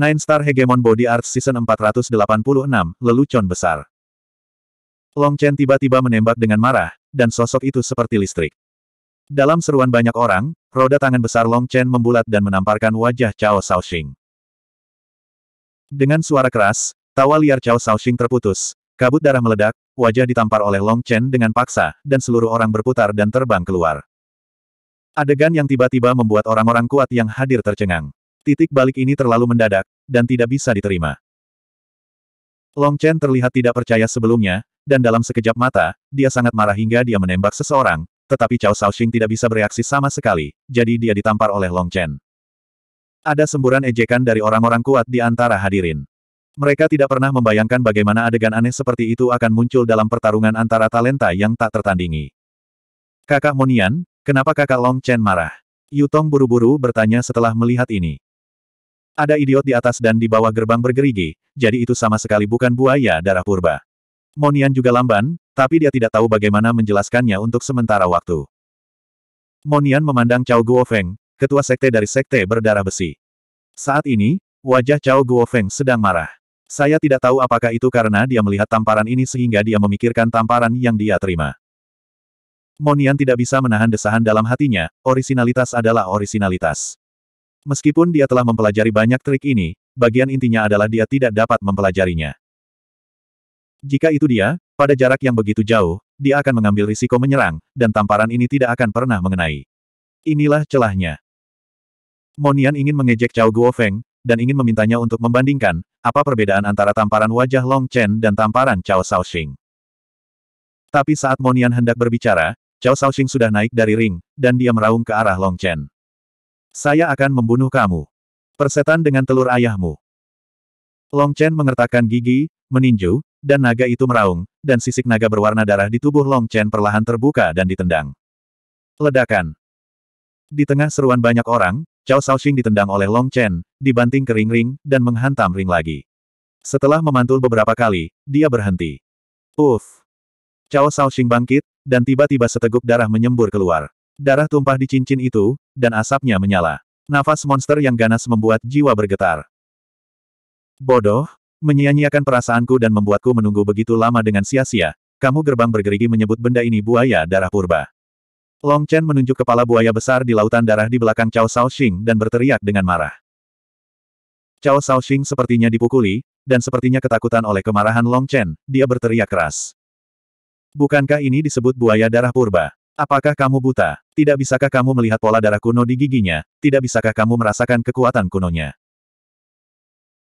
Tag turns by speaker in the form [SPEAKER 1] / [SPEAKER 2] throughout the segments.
[SPEAKER 1] Nine Star Hegemon Body Art Season 486, Lelucon Besar. Long Chen tiba-tiba menembak dengan marah, dan sosok itu seperti listrik. Dalam seruan banyak orang, roda tangan besar Long Chen membulat dan menamparkan wajah Cao Shaoxing. Dengan suara keras, tawa liar Cao Shaoxing terputus, kabut darah meledak, wajah ditampar oleh Long Chen dengan paksa, dan seluruh orang berputar dan terbang keluar. Adegan yang tiba-tiba membuat orang-orang kuat yang hadir tercengang. Titik balik ini terlalu mendadak, dan tidak bisa diterima. Long Chen terlihat tidak percaya sebelumnya, dan dalam sekejap mata, dia sangat marah hingga dia menembak seseorang, tetapi Cao Shaoxing tidak bisa bereaksi sama sekali, jadi dia ditampar oleh Long Chen. Ada semburan ejekan dari orang-orang kuat di antara hadirin. Mereka tidak pernah membayangkan bagaimana adegan aneh seperti itu akan muncul dalam pertarungan antara talenta yang tak tertandingi. Kakak Monian, kenapa kakak Long Chen marah? Yutong buru-buru bertanya setelah melihat ini. Ada idiot di atas dan di bawah gerbang bergerigi, jadi itu sama sekali bukan buaya darah purba. Monian juga lamban, tapi dia tidak tahu bagaimana menjelaskannya untuk sementara waktu. Monian memandang Cao Guofeng, ketua sekte dari sekte berdarah besi. Saat ini, wajah Cao Guofeng sedang marah. Saya tidak tahu apakah itu karena dia melihat tamparan ini sehingga dia memikirkan tamparan yang dia terima. Monian tidak bisa menahan desahan dalam hatinya, orisinalitas adalah orisinalitas. Meskipun dia telah mempelajari banyak trik ini, bagian intinya adalah dia tidak dapat mempelajarinya. Jika itu dia, pada jarak yang begitu jauh, dia akan mengambil risiko menyerang, dan tamparan ini tidak akan pernah mengenai. Inilah celahnya. Monian ingin mengejek Cao Guofeng, dan ingin memintanya untuk membandingkan, apa perbedaan antara tamparan wajah Long Chen dan tamparan Cao Shaoxing. Tapi saat Monian hendak berbicara, Cao Shaoxing sudah naik dari ring, dan dia meraung ke arah Long Chen. Saya akan membunuh kamu. Persetan dengan telur ayahmu. Long Chen mengertakkan gigi, meninju, dan naga itu meraung, dan sisik naga berwarna darah di tubuh Long Chen perlahan terbuka dan ditendang. Ledakan. Di tengah seruan banyak orang, Cao Shaoxing ditendang oleh Long Chen, dibanting ke ring-ring, dan menghantam ring lagi. Setelah memantul beberapa kali, dia berhenti. Uff! Cao Shaoxing bangkit, dan tiba-tiba seteguk darah menyembur keluar. Darah tumpah di cincin itu, dan asapnya menyala. Nafas monster yang ganas membuat jiwa bergetar. Bodoh, menyia-nyiakan perasaanku dan membuatku menunggu begitu lama dengan sia-sia, kamu gerbang bergerigi menyebut benda ini buaya darah purba. Long Chen menunjuk kepala buaya besar di lautan darah di belakang Cao Cao Shaoxing dan berteriak dengan marah. Cao Cao Shaoxing sepertinya dipukuli, dan sepertinya ketakutan oleh kemarahan Long Chen, dia berteriak keras. Bukankah ini disebut buaya darah purba? Apakah kamu buta? Tidak bisakah kamu melihat pola darah kuno di giginya? Tidak bisakah kamu merasakan kekuatan kunonya?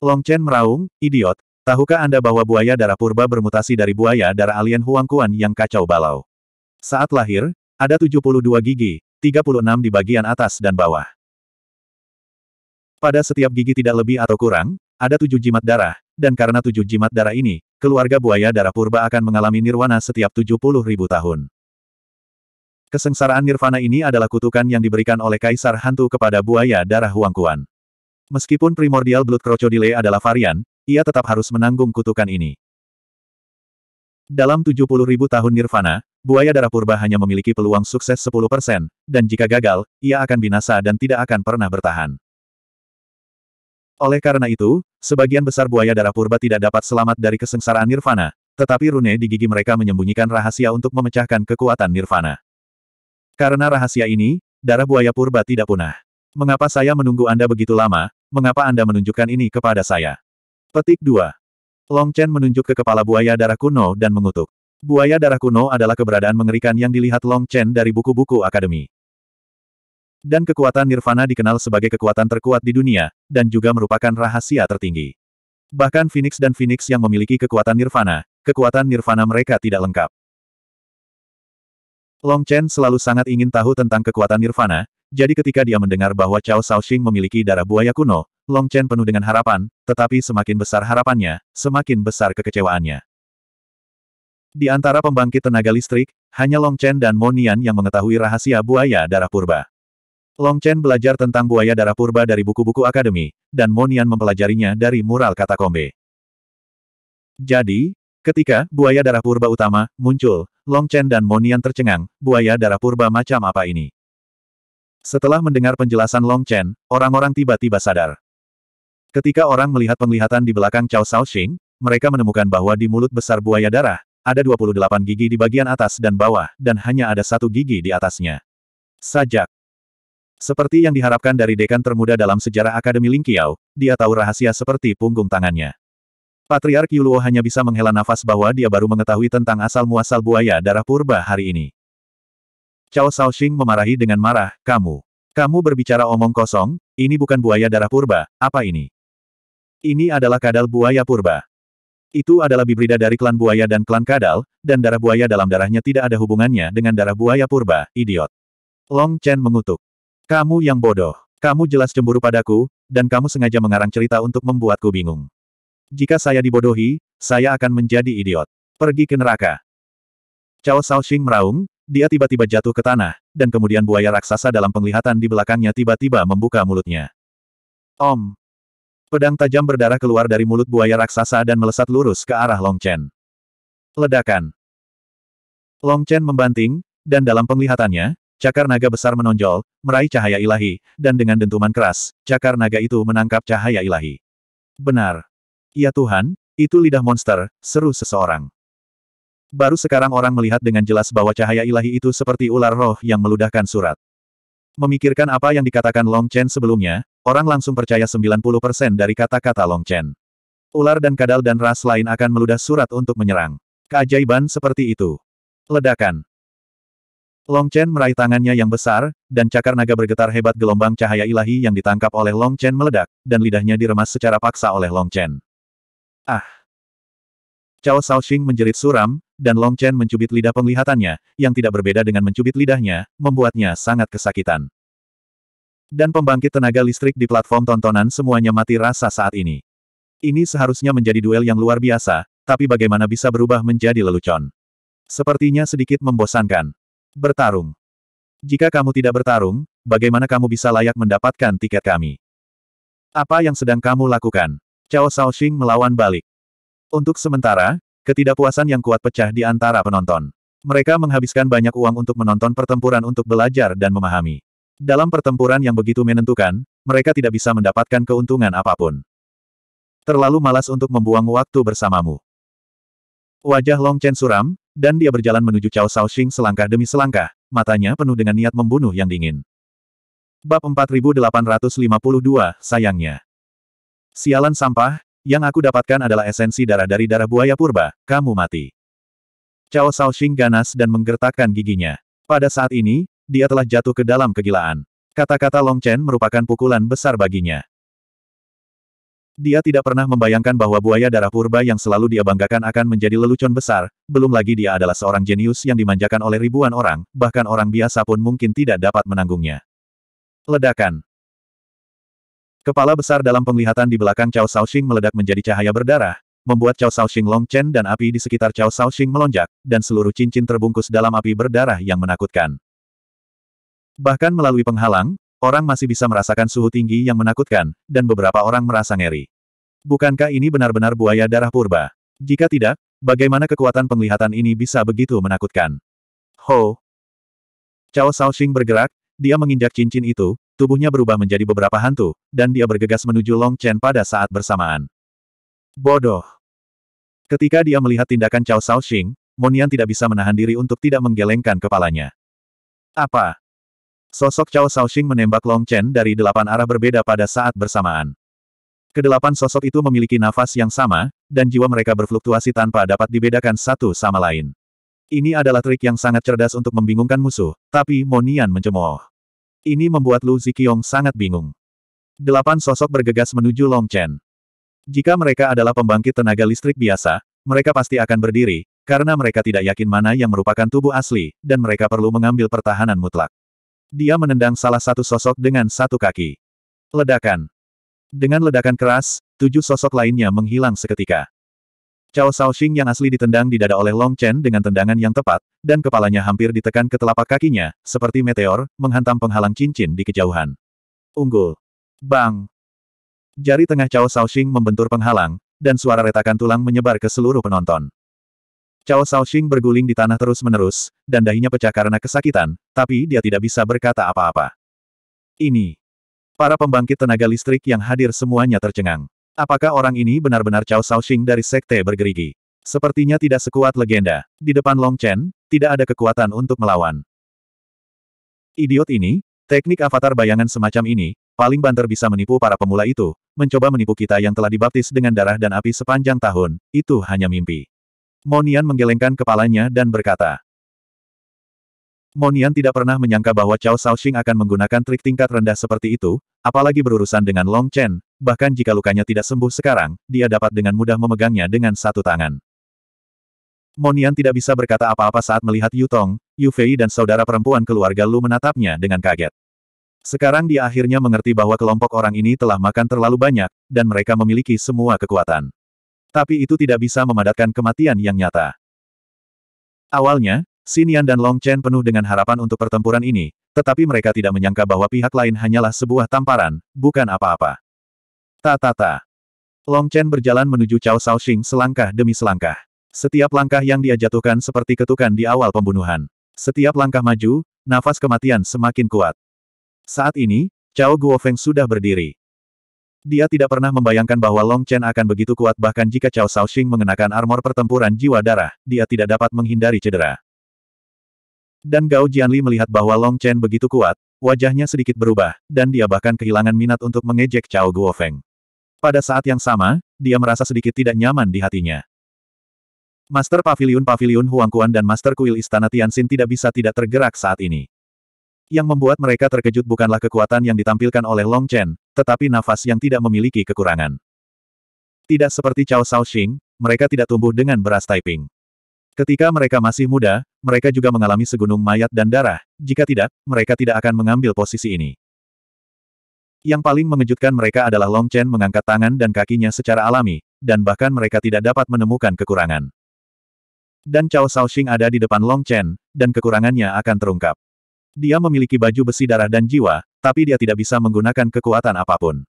[SPEAKER 1] Long Chen meraung, idiot, tahukah Anda bahwa buaya darah purba bermutasi dari buaya darah alien Kuan yang kacau balau? Saat lahir, ada 72 gigi, 36 di bagian atas dan bawah. Pada setiap gigi tidak lebih atau kurang, ada tujuh jimat darah, dan karena tujuh jimat darah ini, keluarga buaya darah purba akan mengalami nirwana setiap 70 ribu tahun. Kesengsaraan nirvana ini adalah kutukan yang diberikan oleh Kaisar Hantu kepada buaya darah Huangkuan. Meskipun primordial Blood Crocodile adalah varian, ia tetap harus menanggung kutukan ini. Dalam 70.000 tahun nirvana, buaya darah purba hanya memiliki peluang sukses 10%, dan jika gagal, ia akan binasa dan tidak akan pernah bertahan. Oleh karena itu, sebagian besar buaya darah purba tidak dapat selamat dari kesengsaraan nirvana, tetapi rune di gigi mereka menyembunyikan rahasia untuk memecahkan kekuatan nirvana. Karena rahasia ini, darah buaya purba tidak punah. Mengapa saya menunggu Anda begitu lama, mengapa Anda menunjukkan ini kepada saya? Petik 2. Long Chen menunjuk ke kepala buaya darah kuno dan mengutuk. Buaya darah kuno adalah keberadaan mengerikan yang dilihat Long Chen dari buku-buku akademi. Dan kekuatan Nirvana dikenal sebagai kekuatan terkuat di dunia, dan juga merupakan rahasia tertinggi. Bahkan Phoenix dan Phoenix yang memiliki kekuatan Nirvana, kekuatan Nirvana mereka tidak lengkap. Long Chen selalu sangat ingin tahu tentang kekuatan Nirvana, jadi ketika dia mendengar bahwa Cao Xing memiliki darah buaya kuno, Long Chen penuh dengan harapan, tetapi semakin besar harapannya, semakin besar kekecewaannya. Di antara pembangkit tenaga listrik, hanya Long Chen dan Monian yang mengetahui rahasia buaya darah purba. Long Chen belajar tentang buaya darah purba dari buku-buku akademi, dan Monian mempelajarinya dari mural katakombe. Jadi, Ketika buaya darah purba utama muncul, Long Chen dan Monian tercengang, buaya darah purba macam apa ini? Setelah mendengar penjelasan Long Chen, orang-orang tiba-tiba sadar. Ketika orang melihat penglihatan di belakang Chao Shaoxing, mereka menemukan bahwa di mulut besar buaya darah, ada 28 gigi di bagian atas dan bawah, dan hanya ada satu gigi di atasnya. Sajak. Seperti yang diharapkan dari dekan termuda dalam sejarah Akademi Lingqiao, dia tahu rahasia seperti punggung tangannya. Patriark Yuluo hanya bisa menghela nafas bahwa dia baru mengetahui tentang asal-muasal buaya darah purba hari ini. Cao Shaoxing memarahi dengan marah, kamu. Kamu berbicara omong kosong, ini bukan buaya darah purba, apa ini? Ini adalah kadal buaya purba. Itu adalah bibrida dari klan buaya dan klan kadal, dan darah buaya dalam darahnya tidak ada hubungannya dengan darah buaya purba, idiot. Long Chen mengutuk. Kamu yang bodoh. Kamu jelas cemburu padaku, dan kamu sengaja mengarang cerita untuk membuatku bingung. Jika saya dibodohi, saya akan menjadi idiot. Pergi ke neraka. Cao Shaoxing meraung, dia tiba-tiba jatuh ke tanah, dan kemudian buaya raksasa dalam penglihatan di belakangnya tiba-tiba membuka mulutnya. Om! Pedang tajam berdarah keluar dari mulut buaya raksasa dan melesat lurus ke arah Long Chen. Ledakan. Long Chen membanting, dan dalam penglihatannya, cakar naga besar menonjol, meraih cahaya ilahi, dan dengan dentuman keras, cakar naga itu menangkap cahaya ilahi. Benar. Ya Tuhan, itu lidah monster, seru seseorang. Baru sekarang orang melihat dengan jelas bahwa cahaya ilahi itu seperti ular roh yang meludahkan surat. Memikirkan apa yang dikatakan Long Chen sebelumnya, orang langsung percaya 90% dari kata-kata Long Chen. Ular dan kadal dan ras lain akan meludah surat untuk menyerang. Keajaiban seperti itu. Ledakan. Long Chen meraih tangannya yang besar, dan cakar naga bergetar hebat gelombang cahaya ilahi yang ditangkap oleh Long Chen meledak, dan lidahnya diremas secara paksa oleh Long Chen. Ah! Cao Shaoxing menjerit suram, dan Long Chen mencubit lidah penglihatannya, yang tidak berbeda dengan mencubit lidahnya, membuatnya sangat kesakitan. Dan pembangkit tenaga listrik di platform tontonan semuanya mati rasa saat ini. Ini seharusnya menjadi duel yang luar biasa, tapi bagaimana bisa berubah menjadi lelucon? Sepertinya sedikit membosankan. Bertarung. Jika kamu tidak bertarung, bagaimana kamu bisa layak mendapatkan tiket kami? Apa yang sedang kamu lakukan? Cao Shaoxing melawan balik. Untuk sementara, ketidakpuasan yang kuat pecah di antara penonton. Mereka menghabiskan banyak uang untuk menonton pertempuran untuk belajar dan memahami. Dalam pertempuran yang begitu menentukan, mereka tidak bisa mendapatkan keuntungan apapun. Terlalu malas untuk membuang waktu bersamamu. Wajah Long Chen suram, dan dia berjalan menuju Cao Shaoxing selangkah demi selangkah, matanya penuh dengan niat membunuh yang dingin. Bab 4852, sayangnya. Sialan sampah, yang aku dapatkan adalah esensi darah dari darah buaya purba, kamu mati. Cao Shaoxing ganas dan menggertakkan giginya. Pada saat ini, dia telah jatuh ke dalam kegilaan. Kata-kata Long Chen merupakan pukulan besar baginya. Dia tidak pernah membayangkan bahwa buaya darah purba yang selalu dia banggakan akan menjadi lelucon besar, belum lagi dia adalah seorang jenius yang dimanjakan oleh ribuan orang, bahkan orang biasa pun mungkin tidak dapat menanggungnya. Ledakan Kepala besar dalam penglihatan di belakang Cao Shaoxing meledak menjadi cahaya berdarah, membuat Cao Long Chen dan api di sekitar Cao Shaoxing melonjak, dan seluruh cincin terbungkus dalam api berdarah yang menakutkan. Bahkan melalui penghalang, orang masih bisa merasakan suhu tinggi yang menakutkan, dan beberapa orang merasa ngeri. Bukankah ini benar-benar buaya darah purba? Jika tidak, bagaimana kekuatan penglihatan ini bisa begitu menakutkan? Ho! Cao Shaoxing bergerak, dia menginjak cincin itu, tubuhnya berubah menjadi beberapa hantu, dan dia bergegas menuju Long Chen pada saat bersamaan. Bodoh! Ketika dia melihat tindakan Cao Shaoxing, Monian tidak bisa menahan diri untuk tidak menggelengkan kepalanya. Apa? Sosok Cao Shaoxing menembak Long Chen dari delapan arah berbeda pada saat bersamaan. Kedelapan sosok itu memiliki nafas yang sama, dan jiwa mereka berfluktuasi tanpa dapat dibedakan satu sama lain. Ini adalah trik yang sangat cerdas untuk membingungkan musuh, tapi Monian mencemooh. Ini membuat Lu Ziqiong sangat bingung. Delapan sosok bergegas menuju Long Chen. Jika mereka adalah pembangkit tenaga listrik biasa, mereka pasti akan berdiri, karena mereka tidak yakin mana yang merupakan tubuh asli, dan mereka perlu mengambil pertahanan mutlak. Dia menendang salah satu sosok dengan satu kaki. Ledakan. Dengan ledakan keras, tujuh sosok lainnya menghilang seketika. Cao Shaoxing yang asli ditendang di dada oleh Long Chen dengan tendangan yang tepat, dan kepalanya hampir ditekan ke telapak kakinya, seperti meteor, menghantam penghalang cincin di kejauhan. Unggul. Bang. Jari tengah Cao Shaoxing membentur penghalang, dan suara retakan tulang menyebar ke seluruh penonton. Cao Shaoxing berguling di tanah terus-menerus, dan dahinya pecah karena kesakitan, tapi dia tidak bisa berkata apa-apa. Ini. Para pembangkit tenaga listrik yang hadir semuanya tercengang. Apakah orang ini benar-benar Cao Shaoxing dari Sekte Bergerigi? Sepertinya tidak sekuat legenda. Di depan Long Chen, tidak ada kekuatan untuk melawan. Idiot ini, teknik avatar bayangan semacam ini, paling banter bisa menipu para pemula itu, mencoba menipu kita yang telah dibaptis dengan darah dan api sepanjang tahun, itu hanya mimpi. Monian menggelengkan kepalanya dan berkata, Monian tidak pernah menyangka bahwa Cao Shaoxing akan menggunakan trik tingkat rendah seperti itu, apalagi berurusan dengan Long Chen, bahkan jika lukanya tidak sembuh sekarang, dia dapat dengan mudah memegangnya dengan satu tangan. Monian tidak bisa berkata apa-apa saat melihat Yutong, Yufei dan saudara perempuan keluarga Lu menatapnya dengan kaget. Sekarang dia akhirnya mengerti bahwa kelompok orang ini telah makan terlalu banyak, dan mereka memiliki semua kekuatan. Tapi itu tidak bisa memadatkan kematian yang nyata. Awalnya, Sinian dan Long Chen penuh dengan harapan untuk pertempuran ini, tetapi mereka tidak menyangka bahwa pihak lain hanyalah sebuah tamparan, bukan apa-apa. Ta-ta-ta. Long Chen berjalan menuju Cao Xing selangkah demi selangkah. Setiap langkah yang dia jatuhkan seperti ketukan di awal pembunuhan. Setiap langkah maju, nafas kematian semakin kuat. Saat ini, Cao Guofeng sudah berdiri. Dia tidak pernah membayangkan bahwa Long Chen akan begitu kuat bahkan jika Cao Xing mengenakan armor pertempuran jiwa darah, dia tidak dapat menghindari cedera. Dan Gao Jianli melihat bahwa Long Chen begitu kuat, wajahnya sedikit berubah, dan dia bahkan kehilangan minat untuk mengejek Cao Guofeng. Pada saat yang sama, dia merasa sedikit tidak nyaman di hatinya. Master Pavilion Pavilion Huangkuan dan Master Kuil Istana Tianxin tidak bisa tidak tergerak saat ini. Yang membuat mereka terkejut bukanlah kekuatan yang ditampilkan oleh Long Chen, tetapi nafas yang tidak memiliki kekurangan. Tidak seperti Cao Shaoxing, mereka tidak tumbuh dengan beras Taiping. Ketika mereka masih muda, mereka juga mengalami segunung mayat dan darah, jika tidak, mereka tidak akan mengambil posisi ini. Yang paling mengejutkan mereka adalah Long Chen mengangkat tangan dan kakinya secara alami, dan bahkan mereka tidak dapat menemukan kekurangan. Dan Cao Shaoxing ada di depan Long Chen, dan kekurangannya akan terungkap. Dia memiliki baju besi darah dan jiwa, tapi dia tidak bisa menggunakan kekuatan apapun.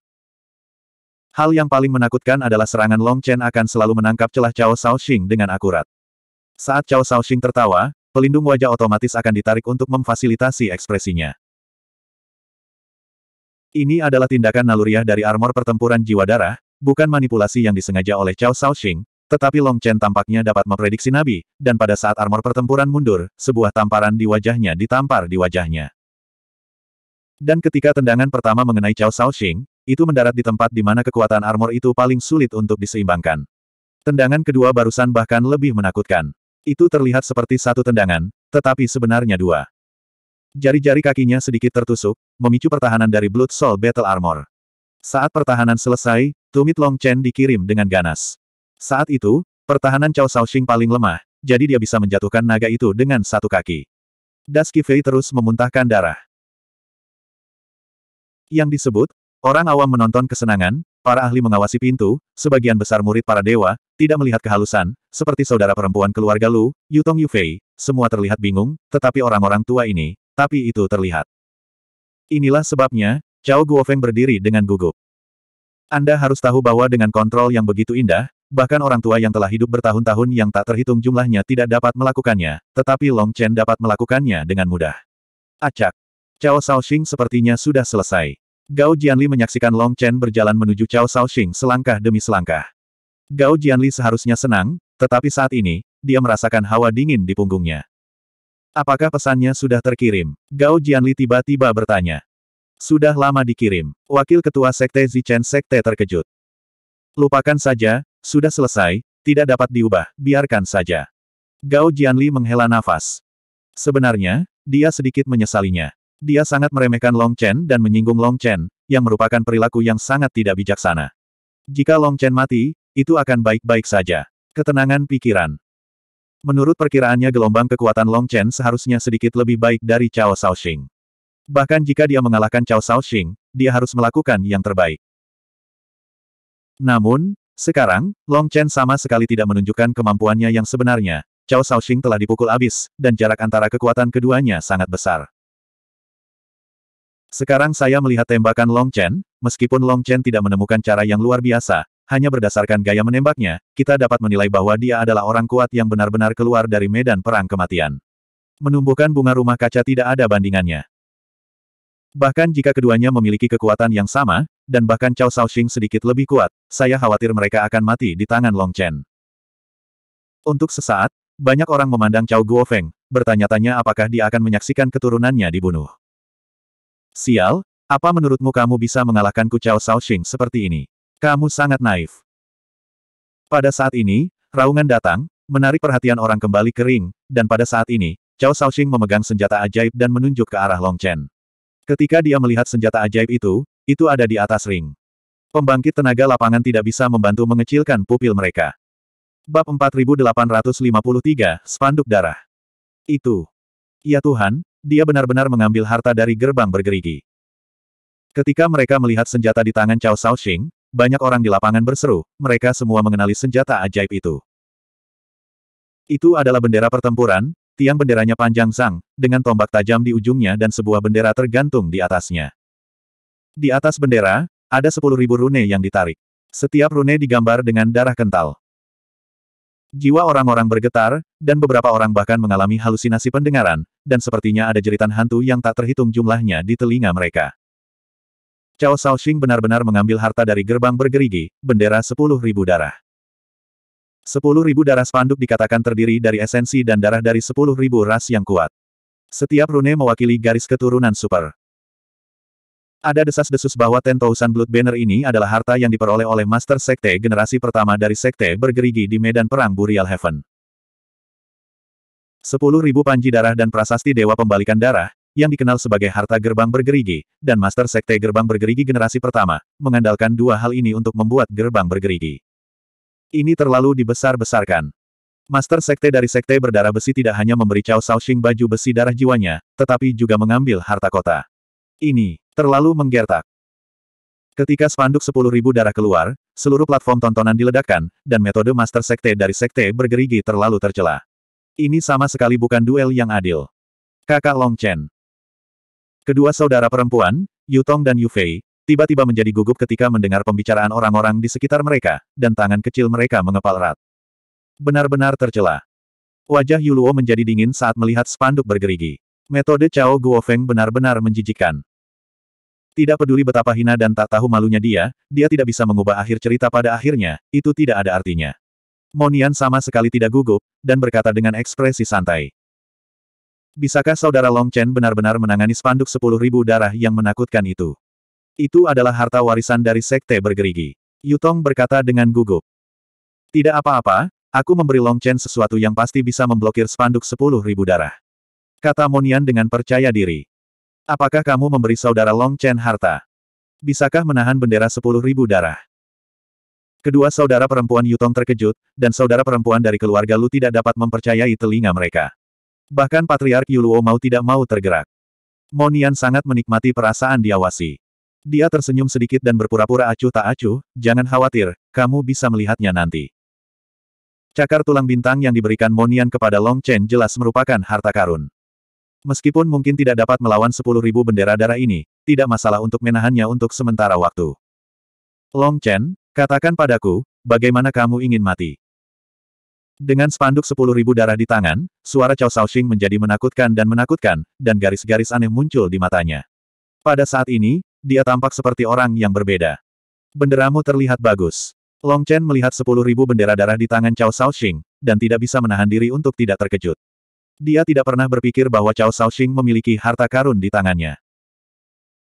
[SPEAKER 1] Hal yang paling menakutkan adalah serangan Long Chen akan selalu menangkap celah Cao Shaoxing dengan akurat. Saat Cao Shaoxing tertawa, pelindung wajah otomatis akan ditarik untuk memfasilitasi ekspresinya. Ini adalah tindakan naluriah dari armor pertempuran jiwa darah, bukan manipulasi yang disengaja oleh Cao Shaoxing, tetapi Long Chen tampaknya dapat memprediksi Nabi, dan pada saat armor pertempuran mundur, sebuah tamparan di wajahnya ditampar di wajahnya. Dan ketika tendangan pertama mengenai Cao Shaoxing, itu mendarat di tempat di mana kekuatan armor itu paling sulit untuk diseimbangkan. Tendangan kedua barusan bahkan lebih menakutkan. Itu terlihat seperti satu tendangan, tetapi sebenarnya dua. Jari-jari kakinya sedikit tertusuk, memicu pertahanan dari Blood Soul Battle Armor. Saat pertahanan selesai, tumit Long Chen dikirim dengan ganas. Saat itu, pertahanan Cao Shaoxing paling lemah, jadi dia bisa menjatuhkan naga itu dengan satu kaki. Das Kifei terus memuntahkan darah. Yang disebut, orang awam menonton kesenangan, para ahli mengawasi pintu, sebagian besar murid para dewa, tidak melihat kehalusan, seperti saudara perempuan keluarga Lu, Yutong Yufei, semua terlihat bingung, tetapi orang-orang tua ini, tapi itu terlihat. Inilah sebabnya, Cao Guofeng berdiri dengan gugup. Anda harus tahu bahwa dengan kontrol yang begitu indah, bahkan orang tua yang telah hidup bertahun-tahun yang tak terhitung jumlahnya tidak dapat melakukannya, tetapi Long Chen dapat melakukannya dengan mudah. Acak. Cao Shaoxing sepertinya sudah selesai. Gao Jianli menyaksikan Long Chen berjalan menuju Cao Shaoxing selangkah demi selangkah. Gao Jianli seharusnya senang, tetapi saat ini, dia merasakan hawa dingin di punggungnya. Apakah pesannya sudah terkirim? Gao Jianli tiba-tiba bertanya. Sudah lama dikirim. Wakil Ketua Sekte Zichen Sekte terkejut. Lupakan saja, sudah selesai, tidak dapat diubah, biarkan saja. Gao Jianli menghela nafas. Sebenarnya, dia sedikit menyesalinya. Dia sangat meremehkan Long Chen dan menyinggung Long Chen, yang merupakan perilaku yang sangat tidak bijaksana. Jika Long Chen mati, itu akan baik-baik saja. Ketenangan pikiran. Menurut perkiraannya gelombang kekuatan Long Chen seharusnya sedikit lebih baik dari Cao Shaoxing. Bahkan jika dia mengalahkan Cao Shaoxing, dia harus melakukan yang terbaik. Namun, sekarang, Long Chen sama sekali tidak menunjukkan kemampuannya yang sebenarnya. Cao Shaoxing telah dipukul abis, dan jarak antara kekuatan keduanya sangat besar. Sekarang saya melihat tembakan Long Chen, meskipun Long Chen tidak menemukan cara yang luar biasa, hanya berdasarkan gaya menembaknya, kita dapat menilai bahwa dia adalah orang kuat yang benar-benar keluar dari medan perang kematian. Menumbuhkan bunga rumah kaca tidak ada bandingannya. Bahkan jika keduanya memiliki kekuatan yang sama, dan bahkan Cao Shaoxing sedikit lebih kuat, saya khawatir mereka akan mati di tangan Long Chen. Untuk sesaat, banyak orang memandang Cao Guofeng, bertanya-tanya apakah dia akan menyaksikan keturunannya dibunuh. Sial, apa menurutmu kamu bisa mengalahkanku Cao Shaoxing seperti ini? Kamu sangat naif. Pada saat ini, raungan datang, menarik perhatian orang kembali kering, dan pada saat ini, Cao Shaoxing memegang senjata ajaib dan menunjuk ke arah Long Chen. Ketika dia melihat senjata ajaib itu, itu ada di atas ring. Pembangkit tenaga lapangan tidak bisa membantu mengecilkan pupil mereka. Bab 4853, Spanduk Darah. Itu. Ya Tuhan, dia benar-benar mengambil harta dari gerbang bergerigi. Ketika mereka melihat senjata di tangan Cao Shaoxing, banyak orang di lapangan berseru, mereka semua mengenali senjata ajaib itu. Itu adalah bendera pertempuran, tiang benderanya panjang sang, dengan tombak tajam di ujungnya dan sebuah bendera tergantung di atasnya. Di atas bendera, ada sepuluh ribu rune yang ditarik. Setiap rune digambar dengan darah kental. Jiwa orang-orang bergetar, dan beberapa orang bahkan mengalami halusinasi pendengaran, dan sepertinya ada jeritan hantu yang tak terhitung jumlahnya di telinga mereka. Cao Shaoxing benar-benar mengambil harta dari gerbang bergerigi, bendera sepuluh ribu darah. Sepuluh ribu darah spanduk dikatakan terdiri dari esensi dan darah dari sepuluh ribu ras yang kuat. Setiap rune mewakili garis keturunan super. Ada desas-desus bahwa Ten Blood Banner ini adalah harta yang diperoleh oleh Master Sekte generasi pertama dari Sekte bergerigi di medan perang Burial Heaven. Sepuluh ribu panji darah dan prasasti Dewa Pembalikan Darah, yang dikenal sebagai harta gerbang bergerigi, dan Master Sekte Gerbang Bergerigi generasi pertama, mengandalkan dua hal ini untuk membuat gerbang bergerigi. Ini terlalu dibesar-besarkan. Master Sekte dari Sekte Berdarah Besi tidak hanya memberi Cao Shaoxing baju besi darah jiwanya, tetapi juga mengambil harta kota. Ini, terlalu menggertak. Ketika spanduk 10.000 darah keluar, seluruh platform tontonan diledakkan, dan metode Master Sekte dari Sekte bergerigi terlalu tercela. Ini sama sekali bukan duel yang adil. Kakak Long Chen. Kedua saudara perempuan, Yutong dan Yufei, tiba-tiba menjadi gugup ketika mendengar pembicaraan orang-orang di sekitar mereka, dan tangan kecil mereka mengepal erat. Benar-benar tercela. Wajah Yuluo menjadi dingin saat melihat spanduk bergerigi. Metode Cao Guofeng benar-benar menjijikkan. Tidak peduli betapa hina dan tak tahu malunya dia, dia tidak bisa mengubah akhir cerita pada akhirnya, itu tidak ada artinya. Monian sama sekali tidak gugup, dan berkata dengan ekspresi santai. Bisakah saudara Long Chen benar-benar menangani spanduk sepuluh ribu darah yang menakutkan itu? Itu adalah harta warisan dari sekte bergerigi. Yutong berkata dengan gugup. Tidak apa-apa, aku memberi Long Chen sesuatu yang pasti bisa memblokir spanduk sepuluh ribu darah. Kata Monian dengan percaya diri. Apakah kamu memberi saudara Long Chen harta? Bisakah menahan bendera sepuluh ribu darah? Kedua saudara perempuan Yutong terkejut, dan saudara perempuan dari keluarga Lu tidak dapat mempercayai telinga mereka. Bahkan Patriark Yuluo mau tidak mau tergerak. Monian sangat menikmati perasaan diawasi. Dia tersenyum sedikit dan berpura-pura acuh tak acuh, jangan khawatir, kamu bisa melihatnya nanti. Cakar tulang bintang yang diberikan Monian kepada Long Chen jelas merupakan harta karun. Meskipun mungkin tidak dapat melawan 10.000 bendera darah ini, tidak masalah untuk menahannya untuk sementara waktu. Long Chen, katakan padaku, bagaimana kamu ingin mati? Dengan spanduk sepuluh ribu darah di tangan, suara Cao Shaoxing menjadi menakutkan dan menakutkan, dan garis-garis aneh muncul di matanya. Pada saat ini, dia tampak seperti orang yang berbeda. Benderamu terlihat bagus. Long Chen melihat sepuluh ribu bendera darah di tangan Cao Shaoxing, dan tidak bisa menahan diri untuk tidak terkejut. Dia tidak pernah berpikir bahwa Cao Shaoxing memiliki harta karun di tangannya.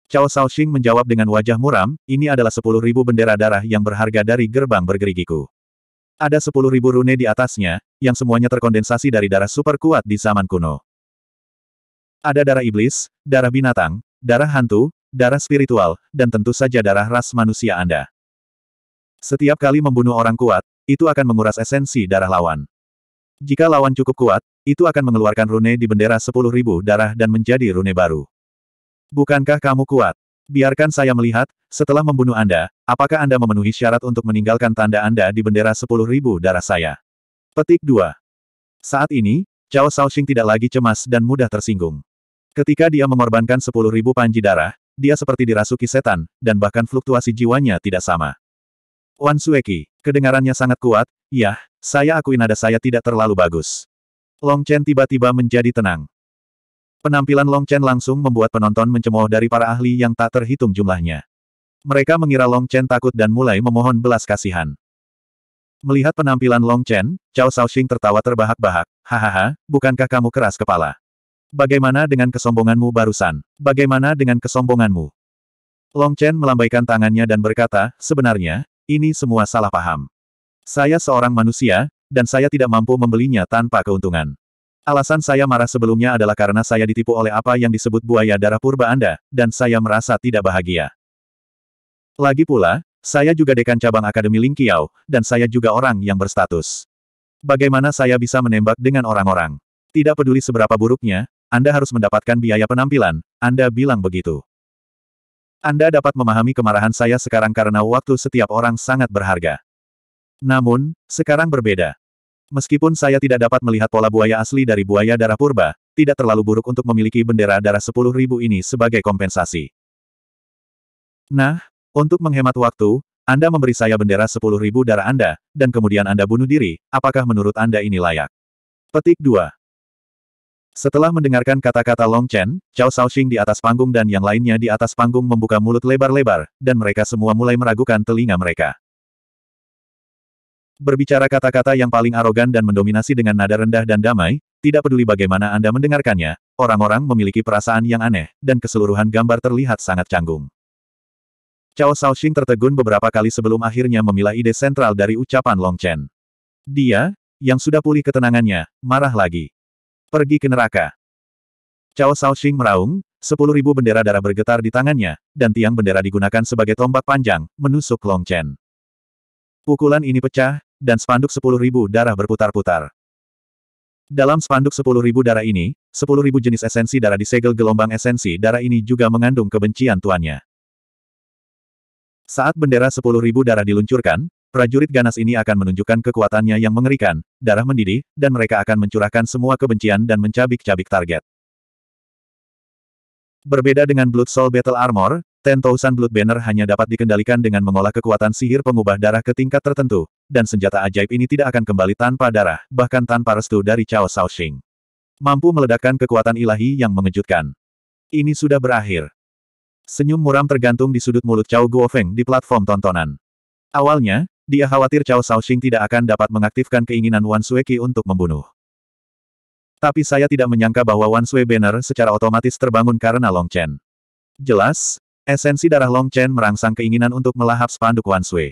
[SPEAKER 1] Cao Shaoxing menjawab dengan wajah muram, ini adalah sepuluh ribu bendera darah yang berharga dari gerbang bergerigiku. Ada sepuluh ribu rune di atasnya, yang semuanya terkondensasi dari darah super kuat di zaman kuno. Ada darah iblis, darah binatang, darah hantu, darah spiritual, dan tentu saja darah ras manusia Anda. Setiap kali membunuh orang kuat, itu akan menguras esensi darah lawan. Jika lawan cukup kuat, itu akan mengeluarkan rune di bendera sepuluh ribu darah dan menjadi rune baru. Bukankah kamu kuat? Biarkan saya melihat, setelah membunuh Anda, apakah Anda memenuhi syarat untuk meninggalkan tanda Anda di bendera sepuluh ribu darah saya? Petik 2. Saat ini, Cao Shaoxing tidak lagi cemas dan mudah tersinggung. Ketika dia mengorbankan ribu panji darah, dia seperti dirasuki setan, dan bahkan fluktuasi jiwanya tidak sama. Wan Sueki, kedengarannya sangat kuat, yah, saya akui nada saya tidak terlalu bagus. Long Chen tiba-tiba menjadi tenang. Penampilan Long Chen langsung membuat penonton mencemooh dari para ahli yang tak terhitung jumlahnya. Mereka mengira Long Chen takut dan mulai memohon belas kasihan. Melihat penampilan Long Chen, Cao Shaoxing tertawa terbahak-bahak. Hahaha, bukankah kamu keras kepala? Bagaimana dengan kesombonganmu barusan? Bagaimana dengan kesombonganmu? Long Chen melambaikan tangannya dan berkata, sebenarnya, ini semua salah paham. Saya seorang manusia, dan saya tidak mampu membelinya tanpa keuntungan. Alasan saya marah sebelumnya adalah karena saya ditipu oleh apa yang disebut buaya darah purba Anda, dan saya merasa tidak bahagia. Lagi pula, saya juga dekan cabang Akademi Lingqiao, dan saya juga orang yang berstatus. Bagaimana saya bisa menembak dengan orang-orang? Tidak peduli seberapa buruknya, Anda harus mendapatkan biaya penampilan, Anda bilang begitu. Anda dapat memahami kemarahan saya sekarang karena waktu setiap orang sangat berharga. Namun, sekarang berbeda. Meskipun saya tidak dapat melihat pola buaya asli dari buaya darah purba, tidak terlalu buruk untuk memiliki bendera darah 10.000 ini sebagai kompensasi. Nah, untuk menghemat waktu, Anda memberi saya bendera 10.000 darah Anda, dan kemudian Anda bunuh diri, apakah menurut Anda ini layak? Petik 2. Setelah mendengarkan kata-kata Long Chen, Cao Shaoxing di atas panggung dan yang lainnya di atas panggung membuka mulut lebar-lebar, dan mereka semua mulai meragukan telinga mereka. Berbicara kata-kata yang paling arogan dan mendominasi dengan nada rendah dan damai, tidak peduli bagaimana Anda mendengarkannya, orang-orang memiliki perasaan yang aneh, dan keseluruhan gambar terlihat sangat canggung. Cao Shaoxing tertegun beberapa kali sebelum akhirnya memilah ide sentral dari ucapan Long Chen. Dia, yang sudah pulih ketenangannya, marah lagi. Pergi ke neraka. Cao Shaoxing meraung, sepuluh ribu bendera darah bergetar di tangannya, dan tiang bendera digunakan sebagai tombak panjang, menusuk Long Chen. Pukulan ini pecah, dan spanduk sepuluh ribu darah berputar-putar. Dalam spanduk sepuluh ribu darah ini, sepuluh ribu jenis esensi darah disegel gelombang esensi darah ini juga mengandung kebencian tuannya. Saat bendera sepuluh ribu darah diluncurkan, prajurit ganas ini akan menunjukkan kekuatannya yang mengerikan, darah mendidih, dan mereka akan mencurahkan semua kebencian dan mencabik-cabik target. Berbeda dengan Blood Soul Battle Armor, Ten Thousand Blood Banner hanya dapat dikendalikan dengan mengolah kekuatan sihir pengubah darah ke tingkat tertentu, dan senjata ajaib ini tidak akan kembali tanpa darah, bahkan tanpa restu dari Cao Shaoxing. Mampu meledakkan kekuatan ilahi yang mengejutkan. Ini sudah berakhir. Senyum muram tergantung di sudut mulut Cao Guofeng di platform tontonan. Awalnya, dia khawatir Cao Shaoxing tidak akan dapat mengaktifkan keinginan Wan Sueki untuk membunuh. Tapi saya tidak menyangka bahwa Wan Sui Banner secara otomatis terbangun karena Long Chen. Jelas, esensi darah Long Chen merangsang keinginan untuk melahap spanduk Wan Sui.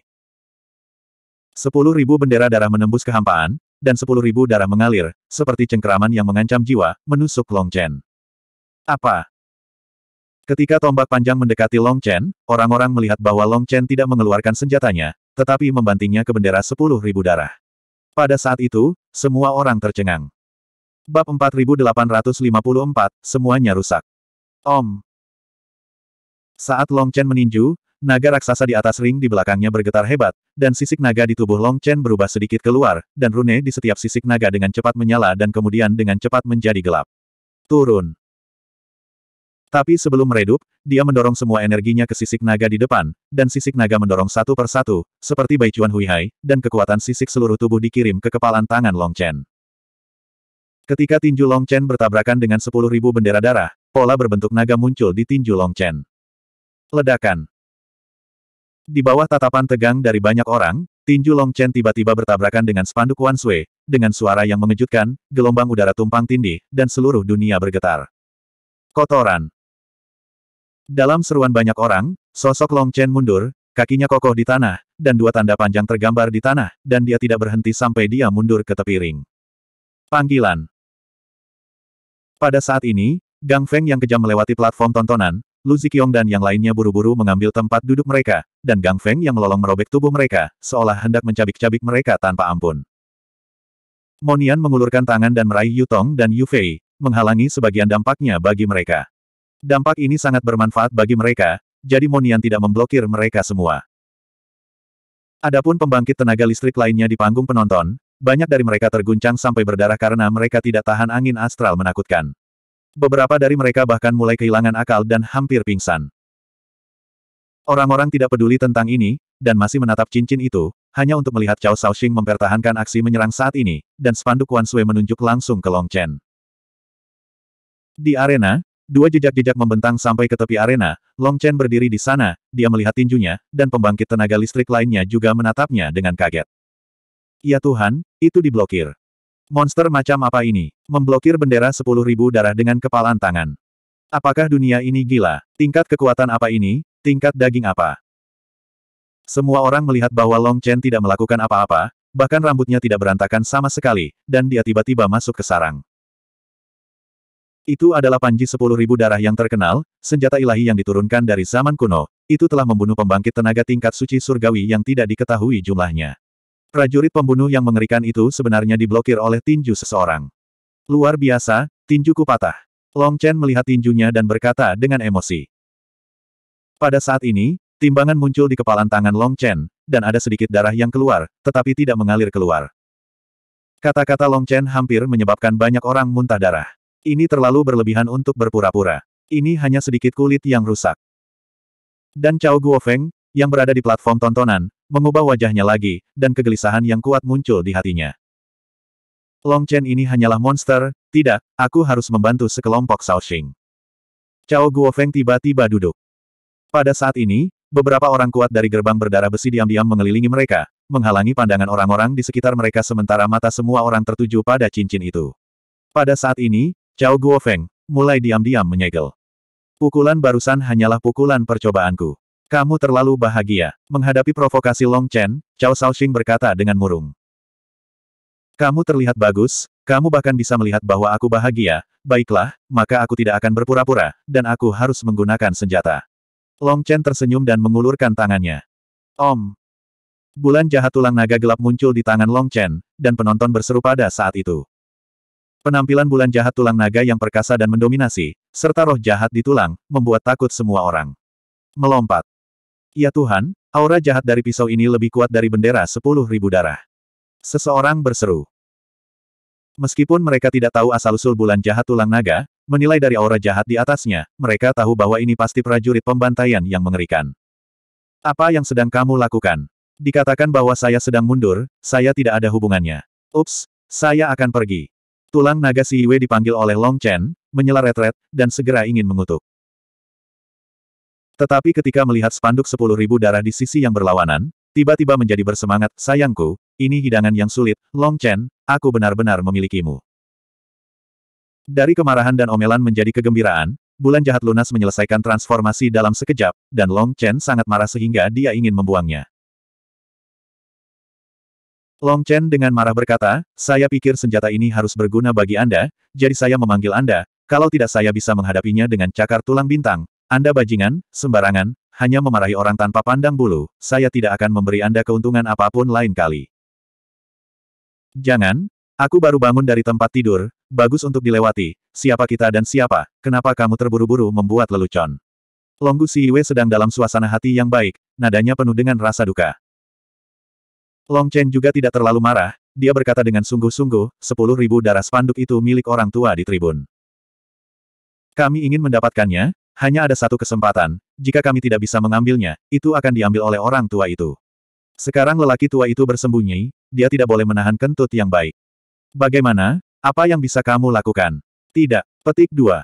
[SPEAKER 1] Sepuluh ribu bendera darah menembus kehampaan, dan sepuluh ribu darah mengalir, seperti cengkeraman yang mengancam jiwa, menusuk Long Chen. Apa? Ketika tombak panjang mendekati Long Chen, orang-orang melihat bahwa Long Chen tidak mengeluarkan senjatanya, tetapi membantingnya ke bendera sepuluh ribu darah. Pada saat itu, semua orang tercengang. Bab 4854, semuanya rusak. Om. Saat Long Chen meninju, naga raksasa di atas ring di belakangnya bergetar hebat, dan sisik naga di tubuh Long Chen berubah sedikit keluar, dan rune di setiap sisik naga dengan cepat menyala dan kemudian dengan cepat menjadi gelap. Turun. Tapi sebelum meredup, dia mendorong semua energinya ke sisik naga di depan, dan sisik naga mendorong satu persatu, seperti Bai Chuan Huihai, dan kekuatan sisik seluruh tubuh dikirim ke kepalan tangan Long Chen. Ketika tinju Long Chen bertabrakan dengan sepuluh ribu bendera darah, pola berbentuk naga muncul di tinju Long Chen. Ledakan. Di bawah tatapan tegang dari banyak orang, tinju Long Chen tiba-tiba bertabrakan dengan spanduk Wan Sui, dengan suara yang mengejutkan, gelombang udara tumpang tindih, dan seluruh dunia bergetar. Kotoran Dalam seruan banyak orang, sosok Long Chen mundur, kakinya kokoh di tanah, dan dua tanda panjang tergambar di tanah, dan dia tidak berhenti sampai dia mundur ke tepi ring. Panggilan Pada saat ini, Gang Feng yang kejam melewati platform tontonan, Lu Ziqiong dan yang lainnya buru-buru mengambil tempat duduk mereka, dan Gang Feng yang melolong merobek tubuh mereka, seolah hendak mencabik-cabik mereka tanpa ampun. Monian mengulurkan tangan dan meraih Yutong dan Yufei, menghalangi sebagian dampaknya bagi mereka. Dampak ini sangat bermanfaat bagi mereka, jadi Monian tidak memblokir mereka semua. Adapun pembangkit tenaga listrik lainnya di panggung penonton, banyak dari mereka terguncang sampai berdarah karena mereka tidak tahan angin astral menakutkan. Beberapa dari mereka bahkan mulai kehilangan akal dan hampir pingsan. Orang-orang tidak peduli tentang ini, dan masih menatap cincin itu, hanya untuk melihat Cao Shaoxing mempertahankan aksi menyerang saat ini, dan spanduk Wan Sui menunjuk langsung ke Long Chen. Di arena, dua jejak-jejak membentang sampai ke tepi arena, Long Chen berdiri di sana, dia melihat tinjunya, dan pembangkit tenaga listrik lainnya juga menatapnya dengan kaget. Ya Tuhan, itu diblokir. Monster macam apa ini? Memblokir bendera 10.000 darah dengan kepalan tangan. Apakah dunia ini gila? Tingkat kekuatan apa ini? Tingkat daging apa? Semua orang melihat bahwa Long Chen tidak melakukan apa-apa, bahkan rambutnya tidak berantakan sama sekali, dan dia tiba-tiba masuk ke sarang. Itu adalah panji sepuluh ribu darah yang terkenal, senjata ilahi yang diturunkan dari zaman kuno, itu telah membunuh pembangkit tenaga tingkat suci surgawi yang tidak diketahui jumlahnya. Prajurit pembunuh yang mengerikan itu sebenarnya diblokir oleh tinju seseorang. Luar biasa, tinjuku patah. Long Chen melihat tinjunya dan berkata dengan emosi. Pada saat ini, timbangan muncul di kepalan tangan Long Chen, dan ada sedikit darah yang keluar, tetapi tidak mengalir keluar. Kata-kata Long Chen hampir menyebabkan banyak orang muntah darah. Ini terlalu berlebihan untuk berpura-pura. Ini hanya sedikit kulit yang rusak. Dan Cao Guofeng, yang berada di platform tontonan, mengubah wajahnya lagi, dan kegelisahan yang kuat muncul di hatinya. Long Chen ini hanyalah monster, tidak, aku harus membantu sekelompok Shaoxing. Cao Guofeng tiba-tiba duduk. Pada saat ini, beberapa orang kuat dari gerbang berdarah besi diam-diam mengelilingi mereka, menghalangi pandangan orang-orang di sekitar mereka sementara mata semua orang tertuju pada cincin itu. Pada saat ini, Cao Guofeng, mulai diam-diam menyegel. Pukulan barusan hanyalah pukulan percobaanku. Kamu terlalu bahagia. Menghadapi provokasi Long Chen, Cao Shaoxing berkata dengan murung. Kamu terlihat bagus, kamu bahkan bisa melihat bahwa aku bahagia, baiklah, maka aku tidak akan berpura-pura, dan aku harus menggunakan senjata. Long Chen tersenyum dan mengulurkan tangannya. Om. Bulan jahat tulang naga gelap muncul di tangan Long Chen, dan penonton berseru pada saat itu. Penampilan bulan jahat tulang naga yang perkasa dan mendominasi, serta roh jahat di tulang, membuat takut semua orang. Melompat. Ya Tuhan, aura jahat dari pisau ini lebih kuat dari bendera sepuluh ribu darah. Seseorang berseru. Meskipun mereka tidak tahu asal-usul bulan jahat tulang naga, Menilai dari aura jahat di atasnya, mereka tahu bahwa ini pasti prajurit pembantaian yang mengerikan. Apa yang sedang kamu lakukan? Dikatakan bahwa saya sedang mundur, saya tidak ada hubungannya. Ups, saya akan pergi. Tulang naga si Yue dipanggil oleh Long Chen, menyela retret, dan segera ingin mengutuk. Tetapi ketika melihat spanduk sepuluh ribu darah di sisi yang berlawanan, tiba-tiba menjadi bersemangat, sayangku, ini hidangan yang sulit, Long Chen, aku benar-benar memilikimu. Dari kemarahan dan omelan menjadi kegembiraan, bulan jahat lunas menyelesaikan transformasi dalam sekejap, dan Long Chen sangat marah sehingga dia ingin membuangnya. Long Chen dengan marah berkata, saya pikir senjata ini harus berguna bagi Anda, jadi saya memanggil Anda, kalau tidak saya bisa menghadapinya dengan cakar tulang bintang. Anda bajingan, sembarangan, hanya memarahi orang tanpa pandang bulu, saya tidak akan memberi Anda keuntungan apapun lain kali. Jangan, aku baru bangun dari tempat tidur, Bagus untuk dilewati, siapa kita dan siapa, kenapa kamu terburu-buru membuat lelucon. Longgu Siwe sedang dalam suasana hati yang baik, nadanya penuh dengan rasa duka. Long Chen juga tidak terlalu marah, dia berkata dengan sungguh-sungguh, sepuluh ribu darah spanduk itu milik orang tua di tribun. Kami ingin mendapatkannya, hanya ada satu kesempatan, jika kami tidak bisa mengambilnya, itu akan diambil oleh orang tua itu. Sekarang lelaki tua itu bersembunyi, dia tidak boleh menahan kentut yang baik. Bagaimana, apa yang bisa kamu lakukan? Tidak. Petik 2.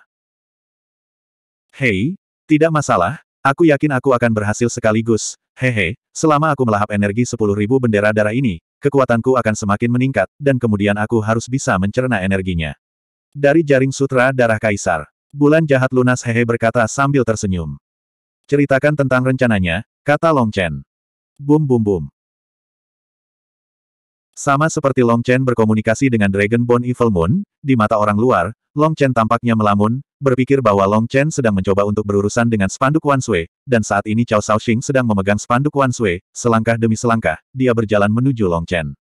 [SPEAKER 1] Hei, tidak masalah, aku yakin aku akan berhasil sekaligus. Hehe, selama aku melahap energi 10.000 bendera darah ini, kekuatanku akan semakin meningkat, dan kemudian aku harus bisa mencerna energinya. Dari jaring sutra darah kaisar, bulan jahat lunas hehe berkata sambil tersenyum. Ceritakan tentang rencananya, kata Long Chen. Bum bum bum. Sama seperti Long Chen berkomunikasi dengan Dragon Bone Evil Moon, di mata orang luar, Long Chen tampaknya melamun, berpikir bahwa Long Chen sedang mencoba untuk berurusan dengan spanduk Wan Sui, dan saat ini Cao Shaoxing sedang memegang spanduk Wan Sui, selangkah demi selangkah, dia berjalan menuju Long Chen.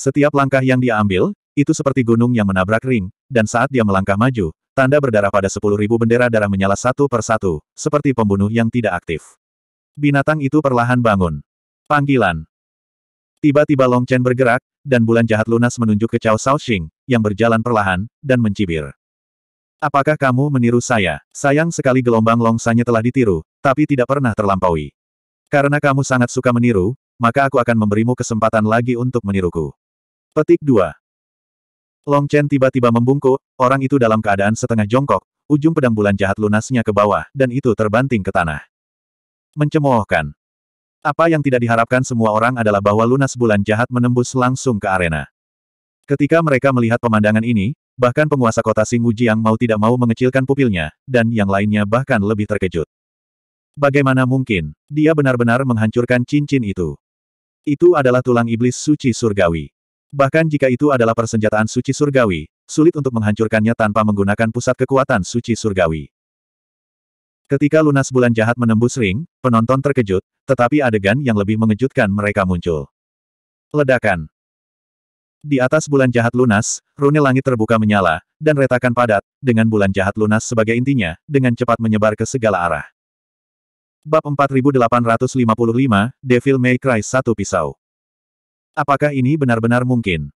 [SPEAKER 1] Setiap langkah yang dia ambil, itu seperti gunung yang menabrak ring, dan saat dia melangkah maju, tanda berdarah pada sepuluh ribu bendera darah menyala satu per satu, seperti pembunuh yang tidak aktif. Binatang itu perlahan bangun. Panggilan. Tiba-tiba Long Chen bergerak, dan bulan jahat lunas menunjuk ke Cao Xing, yang berjalan perlahan, dan mencibir. Apakah kamu meniru saya? Sayang sekali gelombang longsanya telah ditiru, tapi tidak pernah terlampaui. Karena kamu sangat suka meniru, maka aku akan memberimu kesempatan lagi untuk meniruku. Petik 2. Long Chen tiba-tiba membungkuk, orang itu dalam keadaan setengah jongkok, ujung pedang bulan jahat lunasnya ke bawah, dan itu terbanting ke tanah. Mencemoohkan. Apa yang tidak diharapkan semua orang adalah bahwa lunas bulan jahat menembus langsung ke arena. Ketika mereka melihat pemandangan ini, bahkan penguasa kota Singuji yang mau tidak mau mengecilkan pupilnya, dan yang lainnya bahkan lebih terkejut. Bagaimana mungkin, dia benar-benar menghancurkan cincin itu. Itu adalah tulang iblis suci surgawi. Bahkan jika itu adalah persenjataan suci surgawi, sulit untuk menghancurkannya tanpa menggunakan pusat kekuatan suci surgawi. Ketika lunas bulan jahat menembus ring, penonton terkejut, tetapi adegan yang lebih mengejutkan mereka muncul. Ledakan. Di atas bulan jahat lunas, rune langit terbuka menyala, dan retakan padat, dengan bulan jahat lunas sebagai intinya, dengan cepat menyebar ke segala arah. Bab 4855, Devil May Cry Satu Pisau. Apakah ini benar-benar mungkin?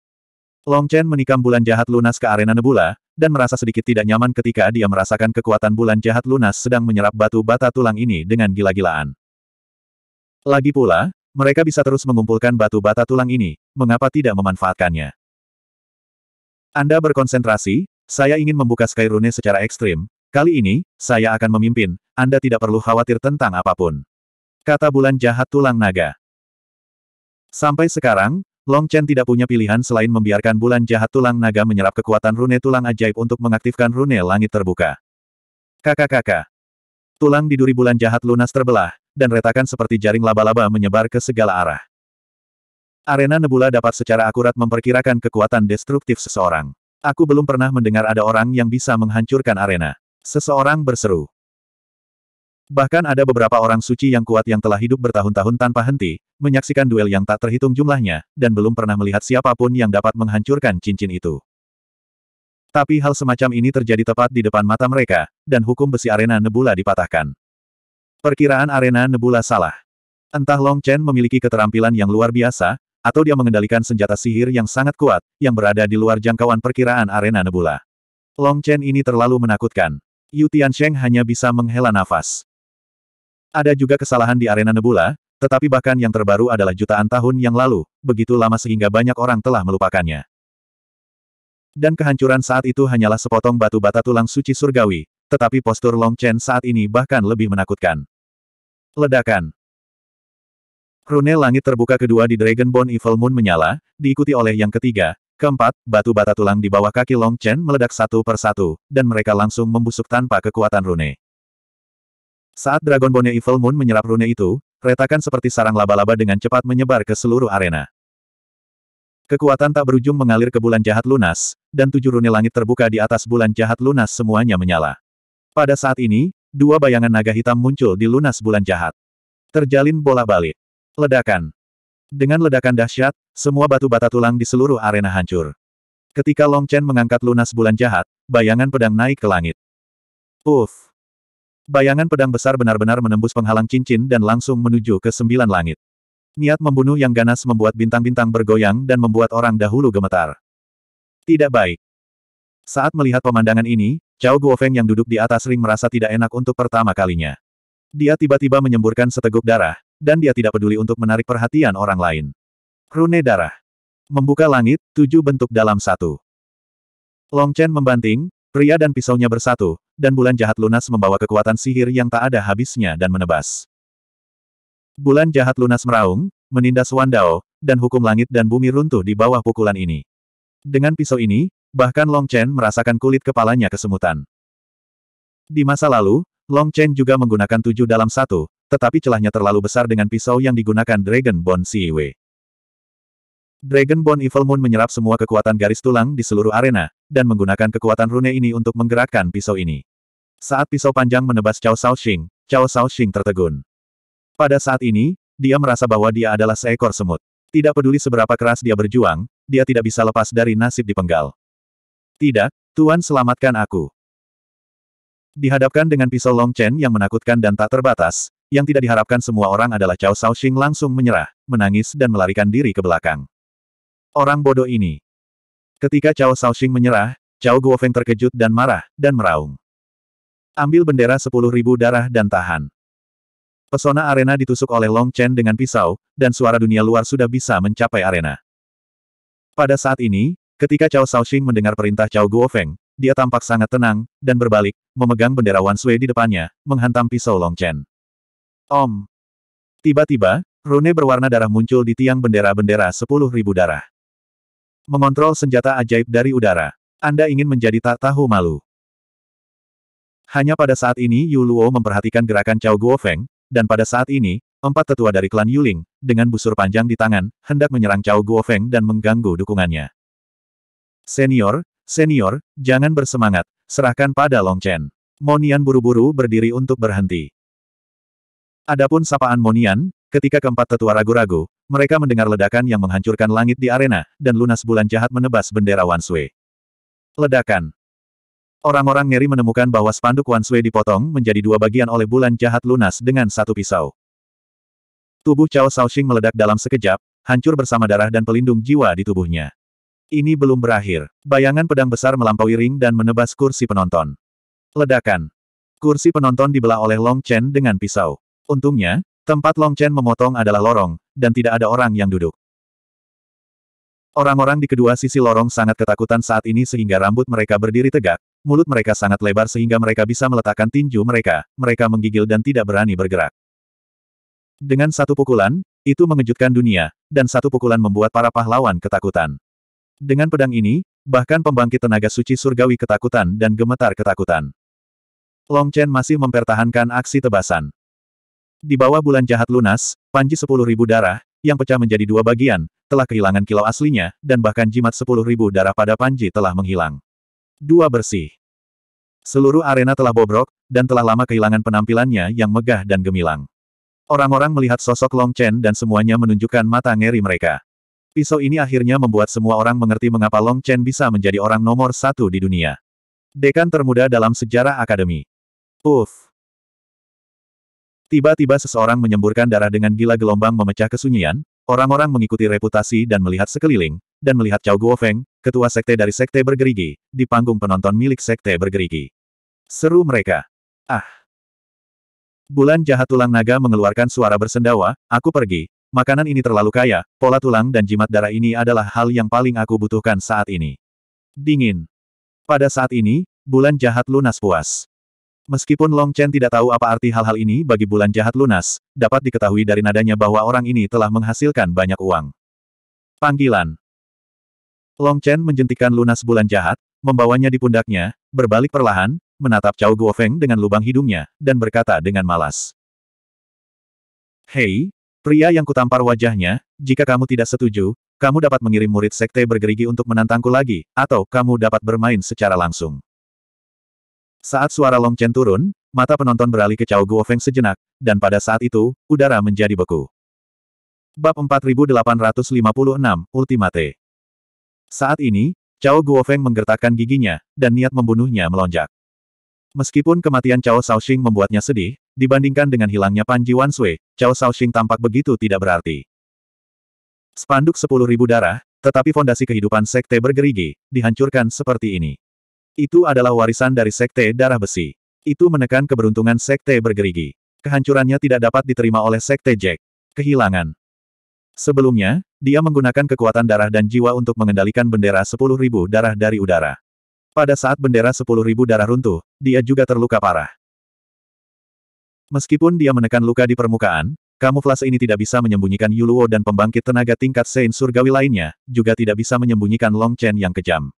[SPEAKER 1] Long Chen menikam bulan jahat lunas ke arena nebula, dan merasa sedikit tidak nyaman ketika dia merasakan kekuatan bulan jahat lunas sedang menyerap batu bata tulang ini dengan gila-gilaan. Lagi pula, mereka bisa terus mengumpulkan batu bata tulang ini, mengapa tidak memanfaatkannya? Anda berkonsentrasi, saya ingin membuka Skyrune secara ekstrim, kali ini, saya akan memimpin, Anda tidak perlu khawatir tentang apapun. Kata bulan jahat tulang naga. Sampai sekarang, Long Chen tidak punya pilihan selain membiarkan bulan jahat tulang naga menyerap kekuatan rune tulang ajaib untuk mengaktifkan rune langit terbuka. Kakak-kakak. Tulang di duri bulan jahat lunas terbelah, dan retakan seperti jaring laba-laba menyebar ke segala arah. Arena Nebula dapat secara akurat memperkirakan kekuatan destruktif seseorang. Aku belum pernah mendengar ada orang yang bisa menghancurkan arena. Seseorang berseru. Bahkan ada beberapa orang suci yang kuat yang telah hidup bertahun-tahun tanpa henti, menyaksikan duel yang tak terhitung jumlahnya, dan belum pernah melihat siapapun yang dapat menghancurkan cincin itu. Tapi hal semacam ini terjadi tepat di depan mata mereka, dan hukum besi arena Nebula dipatahkan. Perkiraan arena Nebula salah. Entah Long Chen memiliki keterampilan yang luar biasa, atau dia mengendalikan senjata sihir yang sangat kuat, yang berada di luar jangkauan perkiraan arena Nebula. Long Chen ini terlalu menakutkan. Yu Sheng hanya bisa menghela nafas. Ada juga kesalahan di arena Nebula, tetapi bahkan yang terbaru adalah jutaan tahun yang lalu, begitu lama sehingga banyak orang telah melupakannya. Dan kehancuran saat itu hanyalah sepotong batu bata tulang suci surgawi, tetapi postur Long Chen saat ini bahkan lebih menakutkan. Ledakan Rune langit terbuka kedua di Dragon Bone Evil Moon menyala, diikuti oleh yang ketiga, keempat, batu bata tulang di bawah kaki Long Chen meledak satu persatu, dan mereka langsung membusuk tanpa kekuatan rune. Saat Dragon Bone Evil Moon menyerap rune itu, retakan seperti sarang laba-laba dengan cepat menyebar ke seluruh arena. Kekuatan tak berujung mengalir ke bulan jahat lunas, dan tujuh rune langit terbuka di atas bulan jahat lunas semuanya menyala. Pada saat ini, dua bayangan naga hitam muncul di lunas bulan jahat. Terjalin bola balik. Ledakan. Dengan ledakan dahsyat, semua batu bata tulang di seluruh arena hancur. Ketika Long Chen mengangkat lunas bulan jahat, bayangan pedang naik ke langit. Uff! Bayangan pedang besar benar-benar menembus penghalang cincin dan langsung menuju ke sembilan langit. Niat membunuh yang ganas membuat bintang-bintang bergoyang dan membuat orang dahulu gemetar. Tidak baik. Saat melihat pemandangan ini, Cao Guofeng yang duduk di atas ring merasa tidak enak untuk pertama kalinya. Dia tiba-tiba menyemburkan seteguk darah, dan dia tidak peduli untuk menarik perhatian orang lain. Rune darah. Membuka langit, tujuh bentuk dalam satu. Long Chen membanting, pria dan pisaunya bersatu, dan bulan jahat lunas membawa kekuatan sihir yang tak ada habisnya dan menebas. Bulan jahat lunas meraung, menindas Wandao, dan hukum langit dan bumi runtuh di bawah pukulan ini. Dengan pisau ini, bahkan Long Chen merasakan kulit kepalanya kesemutan. Di masa lalu, Long Chen juga menggunakan tujuh dalam satu, tetapi celahnya terlalu besar dengan pisau yang digunakan Dragon Bone Siwe. Dragon Bone Evil Moon menyerap semua kekuatan garis tulang di seluruh arena, dan menggunakan kekuatan rune ini untuk menggerakkan pisau ini. Saat pisau panjang menebas Cao Shaoxing, Cao Shaoxing tertegun. Pada saat ini, dia merasa bahwa dia adalah seekor semut. Tidak peduli seberapa keras dia berjuang, dia tidak bisa lepas dari nasib dipenggal. Tidak, Tuan selamatkan aku. Dihadapkan dengan pisau Long Chen yang menakutkan dan tak terbatas, yang tidak diharapkan semua orang adalah Cao Shaoxing langsung menyerah, menangis dan melarikan diri ke belakang. Orang bodoh ini. Ketika Cao Shaoxing menyerah, Cao Guofeng terkejut dan marah, dan meraung. Ambil bendera 10.000 darah dan tahan. Pesona arena ditusuk oleh Long Chen dengan pisau, dan suara dunia luar sudah bisa mencapai arena. Pada saat ini, ketika Cao Shaoxing mendengar perintah Cao Guofeng, dia tampak sangat tenang, dan berbalik, memegang bendera Wan Sui di depannya, menghantam pisau Long Chen. Om! Tiba-tiba, rune berwarna darah muncul di tiang bendera-bendera 10.000 darah. Mengontrol senjata ajaib dari udara. Anda ingin menjadi tak tahu malu. Hanya pada saat ini Yu Luo memperhatikan gerakan Cao Guo Feng, dan pada saat ini, empat tetua dari klan Yuling, dengan busur panjang di tangan, hendak menyerang Cao Guo Feng dan mengganggu dukungannya. Senior, senior, jangan bersemangat, serahkan pada Long Chen. Monian buru-buru berdiri untuk berhenti. Adapun sapaan Monian, ketika keempat tetua ragu-ragu, mereka mendengar ledakan yang menghancurkan langit di arena, dan lunas bulan jahat menebas bendera Wan Wansui. Ledakan. Orang-orang ngeri menemukan bahwa spanduk Wan Sui dipotong menjadi dua bagian oleh bulan jahat lunas dengan satu pisau. Tubuh Cao Shaoxing meledak dalam sekejap, hancur bersama darah dan pelindung jiwa di tubuhnya. Ini belum berakhir. Bayangan pedang besar melampaui ring dan menebas kursi penonton. Ledakan. Kursi penonton dibelah oleh Long Chen dengan pisau. Untungnya, tempat Long Chen memotong adalah lorong, dan tidak ada orang yang duduk. Orang-orang di kedua sisi lorong sangat ketakutan saat ini sehingga rambut mereka berdiri tegak, Mulut mereka sangat lebar sehingga mereka bisa meletakkan tinju mereka, mereka menggigil dan tidak berani bergerak. Dengan satu pukulan, itu mengejutkan dunia, dan satu pukulan membuat para pahlawan ketakutan. Dengan pedang ini, bahkan pembangkit tenaga suci surgawi ketakutan dan gemetar ketakutan. Long Chen masih mempertahankan aksi tebasan. Di bawah bulan jahat lunas, panji sepuluh ribu darah, yang pecah menjadi dua bagian, telah kehilangan kilau aslinya, dan bahkan jimat sepuluh ribu darah pada panji telah menghilang. Dua bersih. Seluruh arena telah bobrok, dan telah lama kehilangan penampilannya yang megah dan gemilang. Orang-orang melihat sosok Long Chen dan semuanya menunjukkan mata ngeri mereka. Pisau ini akhirnya membuat semua orang mengerti mengapa Long Chen bisa menjadi orang nomor satu di dunia. Dekan termuda dalam sejarah akademi. Uff. Tiba-tiba seseorang menyemburkan darah dengan gila gelombang memecah kesunyian, orang-orang mengikuti reputasi dan melihat sekeliling, dan melihat Cao Guofeng, ketua sekte dari sekte bergerigi, di panggung penonton milik sekte bergerigi. Seru mereka. Ah! Bulan jahat tulang naga mengeluarkan suara bersendawa, aku pergi, makanan ini terlalu kaya, pola tulang dan jimat darah ini adalah hal yang paling aku butuhkan saat ini. Dingin. Pada saat ini, bulan jahat lunas puas. Meskipun Long Chen tidak tahu apa arti hal-hal ini bagi bulan jahat lunas, dapat diketahui dari nadanya bahwa orang ini telah menghasilkan banyak uang. Panggilan. Long Chen menjentikan lunas bulan jahat, membawanya di pundaknya, berbalik perlahan, menatap Cao Guofeng dengan lubang hidungnya, dan berkata dengan malas. Hei, pria yang kutampar wajahnya, jika kamu tidak setuju, kamu dapat mengirim murid sekte bergerigi untuk menantangku lagi, atau kamu dapat bermain secara langsung. Saat suara Long Chen turun, mata penonton beralih ke Cao Guofeng sejenak, dan pada saat itu, udara menjadi beku. Bab 4856, Ultimate saat ini, Cao Guofeng menggertakkan giginya, dan niat membunuhnya melonjak. Meskipun kematian Cao Shaoxing membuatnya sedih, dibandingkan dengan hilangnya Pan Ji Wansui, Cao Shaoxing tampak begitu tidak berarti. Spanduk 10.000 darah, tetapi fondasi kehidupan sekte bergerigi, dihancurkan seperti ini. Itu adalah warisan dari sekte darah besi. Itu menekan keberuntungan sekte bergerigi. Kehancurannya tidak dapat diterima oleh sekte Jack. Kehilangan. Sebelumnya, dia menggunakan kekuatan darah dan jiwa untuk mengendalikan bendera 10.000 darah dari udara. Pada saat bendera 10.000 darah runtuh, dia juga terluka parah. Meskipun dia menekan luka di permukaan, kamuflase ini tidak bisa menyembunyikan Yuluo dan pembangkit tenaga tingkat Sein Surgawi lainnya, juga tidak bisa menyembunyikan Long Chen yang kejam.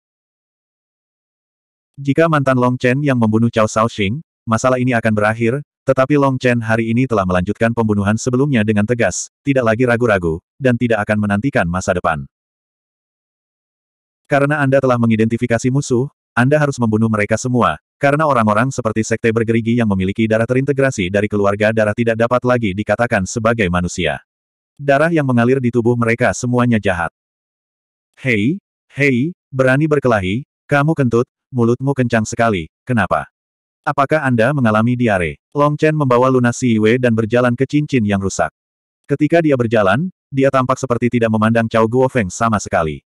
[SPEAKER 1] Jika mantan Long Chen yang membunuh Cao Shaoxing, masalah ini akan berakhir, tetapi Long Chen hari ini telah melanjutkan pembunuhan sebelumnya dengan tegas, tidak lagi ragu-ragu, dan tidak akan menantikan masa depan. Karena Anda telah mengidentifikasi musuh, Anda harus membunuh mereka semua, karena orang-orang seperti sekte bergerigi yang memiliki darah terintegrasi dari keluarga darah tidak dapat lagi dikatakan sebagai manusia. Darah yang mengalir di tubuh mereka semuanya jahat. Hei, hei, berani berkelahi, kamu kentut, mulutmu kencang sekali, kenapa? Apakah Anda mengalami diare? Long Chen membawa Si Yue dan berjalan ke cincin yang rusak. Ketika dia berjalan, dia tampak seperti tidak memandang Cao Guofeng sama sekali.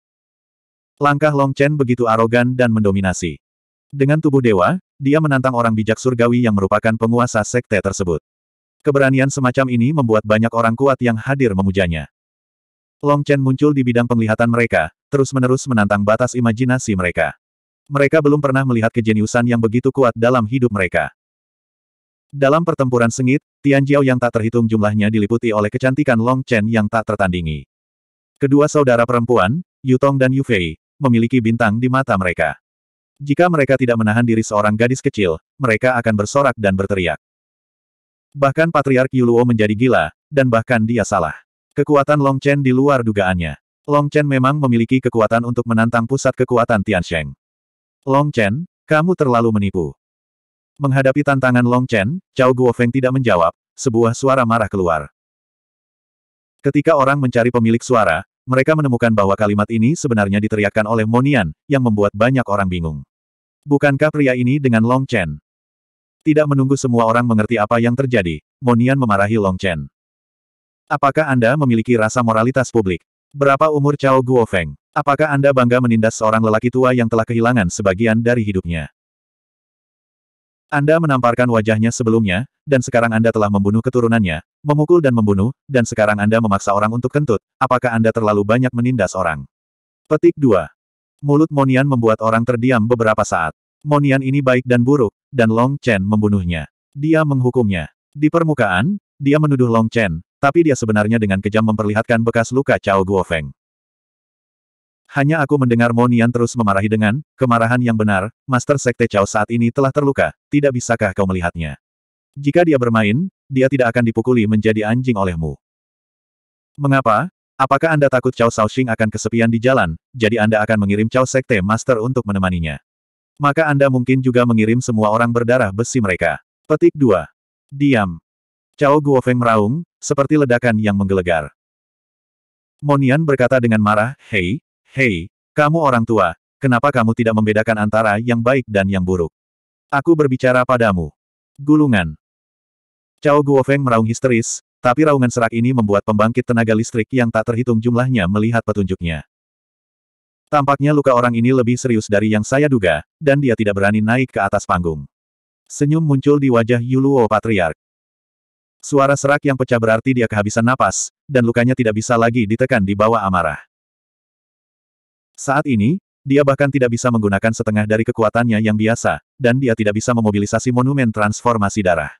[SPEAKER 1] Langkah Long Chen begitu arogan dan mendominasi. Dengan tubuh dewa, dia menantang orang bijak surgawi yang merupakan penguasa sekte tersebut. Keberanian semacam ini membuat banyak orang kuat yang hadir memujanya. Long Chen muncul di bidang penglihatan mereka, terus-menerus menantang batas imajinasi mereka. Mereka belum pernah melihat kejeniusan yang begitu kuat dalam hidup mereka. Dalam pertempuran sengit, Tian Jiao yang tak terhitung jumlahnya diliputi oleh kecantikan Long Chen yang tak tertandingi. Kedua saudara perempuan, Yutong dan Fei, memiliki bintang di mata mereka. Jika mereka tidak menahan diri seorang gadis kecil, mereka akan bersorak dan berteriak. Bahkan Patriark Yuluo menjadi gila, dan bahkan dia salah. Kekuatan Long Chen di luar dugaannya. Long Chen memang memiliki kekuatan untuk menantang pusat kekuatan Tian Sheng. Long Chen, kamu terlalu menipu. Menghadapi tantangan Long Chen, Cao Guofeng tidak menjawab, sebuah suara marah keluar. Ketika orang mencari pemilik suara, mereka menemukan bahwa kalimat ini sebenarnya diteriakkan oleh Monian, yang membuat banyak orang bingung. Bukankah pria ini dengan Long Chen? Tidak menunggu semua orang mengerti apa yang terjadi, Monian memarahi Long Chen. Apakah Anda memiliki rasa moralitas publik? Berapa umur Cao Guofeng? Apakah Anda bangga menindas seorang lelaki tua yang telah kehilangan sebagian dari hidupnya? Anda menamparkan wajahnya sebelumnya, dan sekarang Anda telah membunuh keturunannya, memukul dan membunuh, dan sekarang Anda memaksa orang untuk kentut, apakah Anda terlalu banyak menindas orang? Petik 2. Mulut Monian membuat orang terdiam beberapa saat. Monian ini baik dan buruk, dan Long Chen membunuhnya. Dia menghukumnya. Di permukaan, dia menuduh Long Chen, tapi dia sebenarnya dengan kejam memperlihatkan bekas luka Cao Guofeng. Hanya aku mendengar Monian terus memarahi dengan, kemarahan yang benar, Master Sekte Chao saat ini telah terluka, tidak bisakah kau melihatnya? Jika dia bermain, dia tidak akan dipukuli menjadi anjing olehmu. Mengapa? Apakah Anda takut Chao Shaoxing akan kesepian di jalan, jadi Anda akan mengirim Chao Sekte Master untuk menemaninya? Maka Anda mungkin juga mengirim semua orang berdarah besi mereka. Petik 2. Diam. Cao Guofeng meraung, seperti ledakan yang menggelegar. Monian berkata dengan marah, Hei, Hei, kamu orang tua, kenapa kamu tidak membedakan antara yang baik dan yang buruk? Aku berbicara padamu. Gulungan. Cao Guofeng meraung histeris, tapi raungan serak ini membuat pembangkit tenaga listrik yang tak terhitung jumlahnya melihat petunjuknya. Tampaknya luka orang ini lebih serius dari yang saya duga, dan dia tidak berani naik ke atas panggung. Senyum muncul di wajah Yuluo Patriark. Suara serak yang pecah berarti dia kehabisan napas, dan lukanya tidak bisa lagi ditekan di bawah amarah. Saat ini, dia bahkan tidak bisa menggunakan setengah dari kekuatannya yang biasa, dan dia tidak bisa memobilisasi monumen transformasi darah.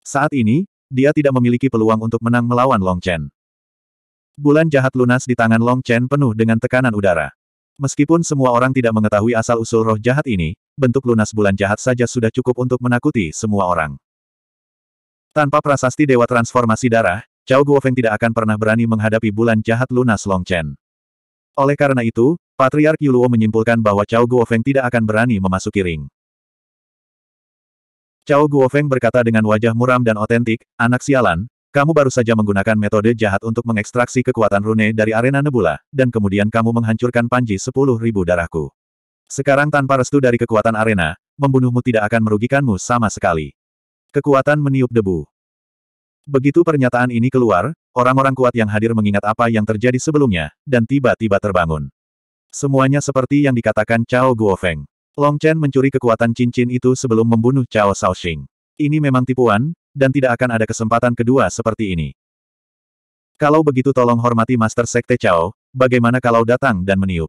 [SPEAKER 1] Saat ini, dia tidak memiliki peluang untuk menang melawan Long Chen. Bulan jahat lunas di tangan Long Chen penuh dengan tekanan udara. Meskipun semua orang tidak mengetahui asal-usul roh jahat ini, bentuk lunas bulan jahat saja sudah cukup untuk menakuti semua orang. Tanpa prasasti Dewa Transformasi Darah, Cao Guofeng tidak akan pernah berani menghadapi bulan jahat lunas Long Chen. Oleh karena itu, Patriark Yuluo menyimpulkan bahwa Cao Guofeng tidak akan berani memasuki ring. Cao Guofeng berkata dengan wajah muram dan otentik, anak sialan, kamu baru saja menggunakan metode jahat untuk mengekstraksi kekuatan rune dari arena nebula, dan kemudian kamu menghancurkan panji sepuluh ribu darahku. Sekarang tanpa restu dari kekuatan arena, membunuhmu tidak akan merugikanmu sama sekali. Kekuatan meniup debu. Begitu pernyataan ini keluar, orang-orang kuat yang hadir mengingat apa yang terjadi sebelumnya, dan tiba-tiba terbangun. Semuanya seperti yang dikatakan Cao Guofeng. Long Chen mencuri kekuatan cincin itu sebelum membunuh Cao Shaoxing. Ini memang tipuan, dan tidak akan ada kesempatan kedua seperti ini. Kalau begitu tolong hormati Master Sekte Cao, bagaimana kalau datang dan meniup?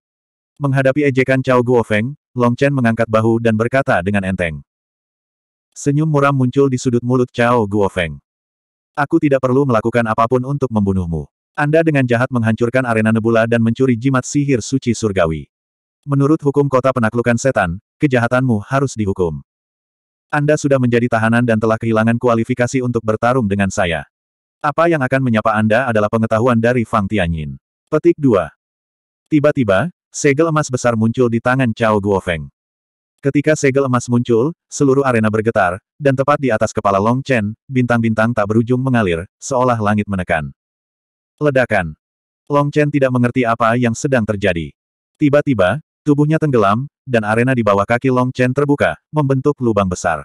[SPEAKER 1] Menghadapi ejekan Cao Guofeng, Long Chen mengangkat bahu dan berkata dengan enteng. Senyum muram muncul di sudut mulut Cao Guofeng. Aku tidak perlu melakukan apapun untuk membunuhmu. Anda dengan jahat menghancurkan arena nebula dan mencuri jimat sihir suci surgawi. Menurut hukum kota penaklukan setan, kejahatanmu harus dihukum. Anda sudah menjadi tahanan dan telah kehilangan kualifikasi untuk bertarung dengan saya. Apa yang akan menyapa Anda adalah pengetahuan dari Fang Tianyin. Petik 2. Tiba-tiba, segel emas besar muncul di tangan Cao Guofeng. Ketika segel emas muncul, seluruh arena bergetar, dan tepat di atas kepala Long Chen, bintang-bintang tak berujung mengalir, seolah langit menekan. Ledakan. Long Chen tidak mengerti apa yang sedang terjadi. Tiba-tiba, tubuhnya tenggelam, dan arena di bawah kaki Long Chen terbuka, membentuk lubang besar.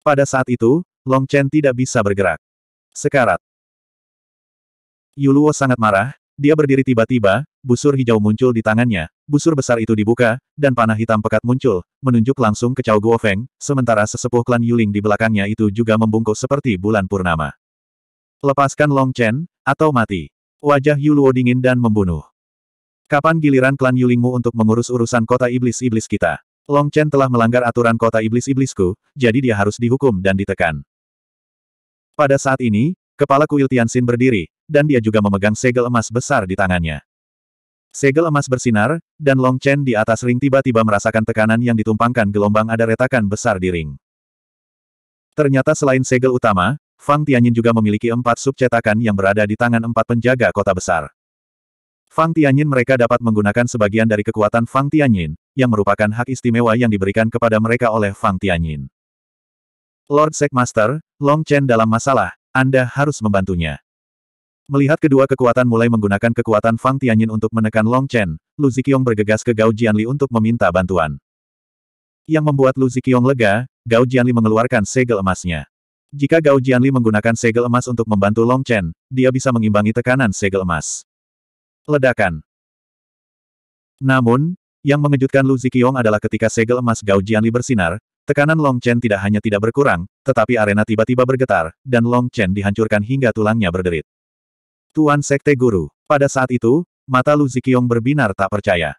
[SPEAKER 1] Pada saat itu, Long Chen tidak bisa bergerak. Sekarat. Yuluo sangat marah, dia berdiri tiba-tiba, busur hijau muncul di tangannya, busur besar itu dibuka, dan panah hitam pekat muncul, menunjuk langsung ke Cao Guofeng, sementara sesepuh klan Yuling di belakangnya itu juga membungkuk seperti bulan purnama. Lepaskan Long Chen, atau mati. Wajah Yuluo dingin dan membunuh. Kapan giliran klan Yulingmu untuk mengurus urusan kota iblis-iblis kita? Long Chen telah melanggar aturan kota iblis-iblisku, jadi dia harus dihukum dan ditekan. Pada saat ini, kepala kuil Tianxin berdiri, dan dia juga memegang segel emas besar di tangannya. Segel emas bersinar, dan Long Chen di atas ring tiba-tiba merasakan tekanan yang ditumpangkan gelombang ada retakan besar di ring. Ternyata selain segel utama, Fang Tianyin juga memiliki empat sub cetakan yang berada di tangan empat penjaga kota besar. Fang Tianyin mereka dapat menggunakan sebagian dari kekuatan Fang Tianyin, yang merupakan hak istimewa yang diberikan kepada mereka oleh Fang Tianyin. Lord Sekmaster, Long Chen dalam masalah, Anda harus membantunya. Melihat kedua kekuatan mulai menggunakan kekuatan Fang Tianyin untuk menekan Long Chen, Lu Ziqiong bergegas ke Gao Jianli untuk meminta bantuan. Yang membuat Lu Ziqiong lega, Gao Jianli mengeluarkan segel emasnya. Jika Gao Jianli menggunakan segel emas untuk membantu Long Chen, dia bisa mengimbangi tekanan segel emas. Ledakan. Namun, yang mengejutkan Lu Zikiong adalah ketika segel emas Gao Jianli bersinar, tekanan Long Chen tidak hanya tidak berkurang, tetapi arena tiba-tiba bergetar, dan Long Chen dihancurkan hingga tulangnya berderit. Tuan Sekte Guru. Pada saat itu, mata Lu Zikiong berbinar tak percaya.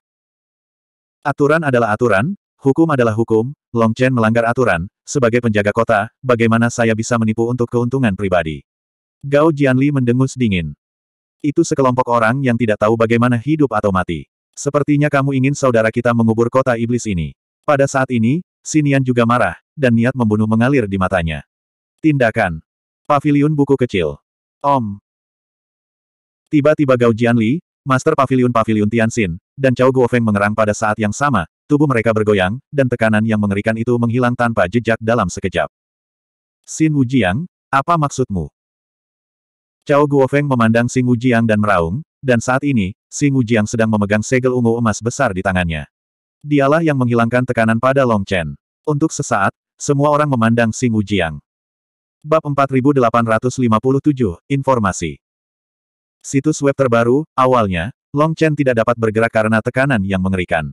[SPEAKER 1] Aturan adalah aturan, Hukum adalah hukum, Long Chen melanggar aturan, sebagai penjaga kota, bagaimana saya bisa menipu untuk keuntungan pribadi? Gao Jianli mendengus dingin. Itu sekelompok orang yang tidak tahu bagaimana hidup atau mati. Sepertinya kamu ingin saudara kita mengubur kota iblis ini. Pada saat ini, Sinian juga marah, dan niat membunuh mengalir di matanya. Tindakan. Pavilion buku kecil. Om. Tiba-tiba Gao Jianli, Master Pavilion Pavilion Tianxin, dan Cao Guofeng mengerang pada saat yang sama, Tubuh mereka bergoyang, dan tekanan yang mengerikan itu menghilang tanpa jejak dalam sekejap. Xin Wujiang, apa maksudmu? Cao Guofeng memandang Xing Wujiang dan meraung, dan saat ini, Xing Wujiang sedang memegang segel ungu emas besar di tangannya. Dialah yang menghilangkan tekanan pada Long Chen. Untuk sesaat, semua orang memandang Xing Wujiang. Bab 4857, Informasi Situs web terbaru, awalnya, Long Chen tidak dapat bergerak karena tekanan yang mengerikan.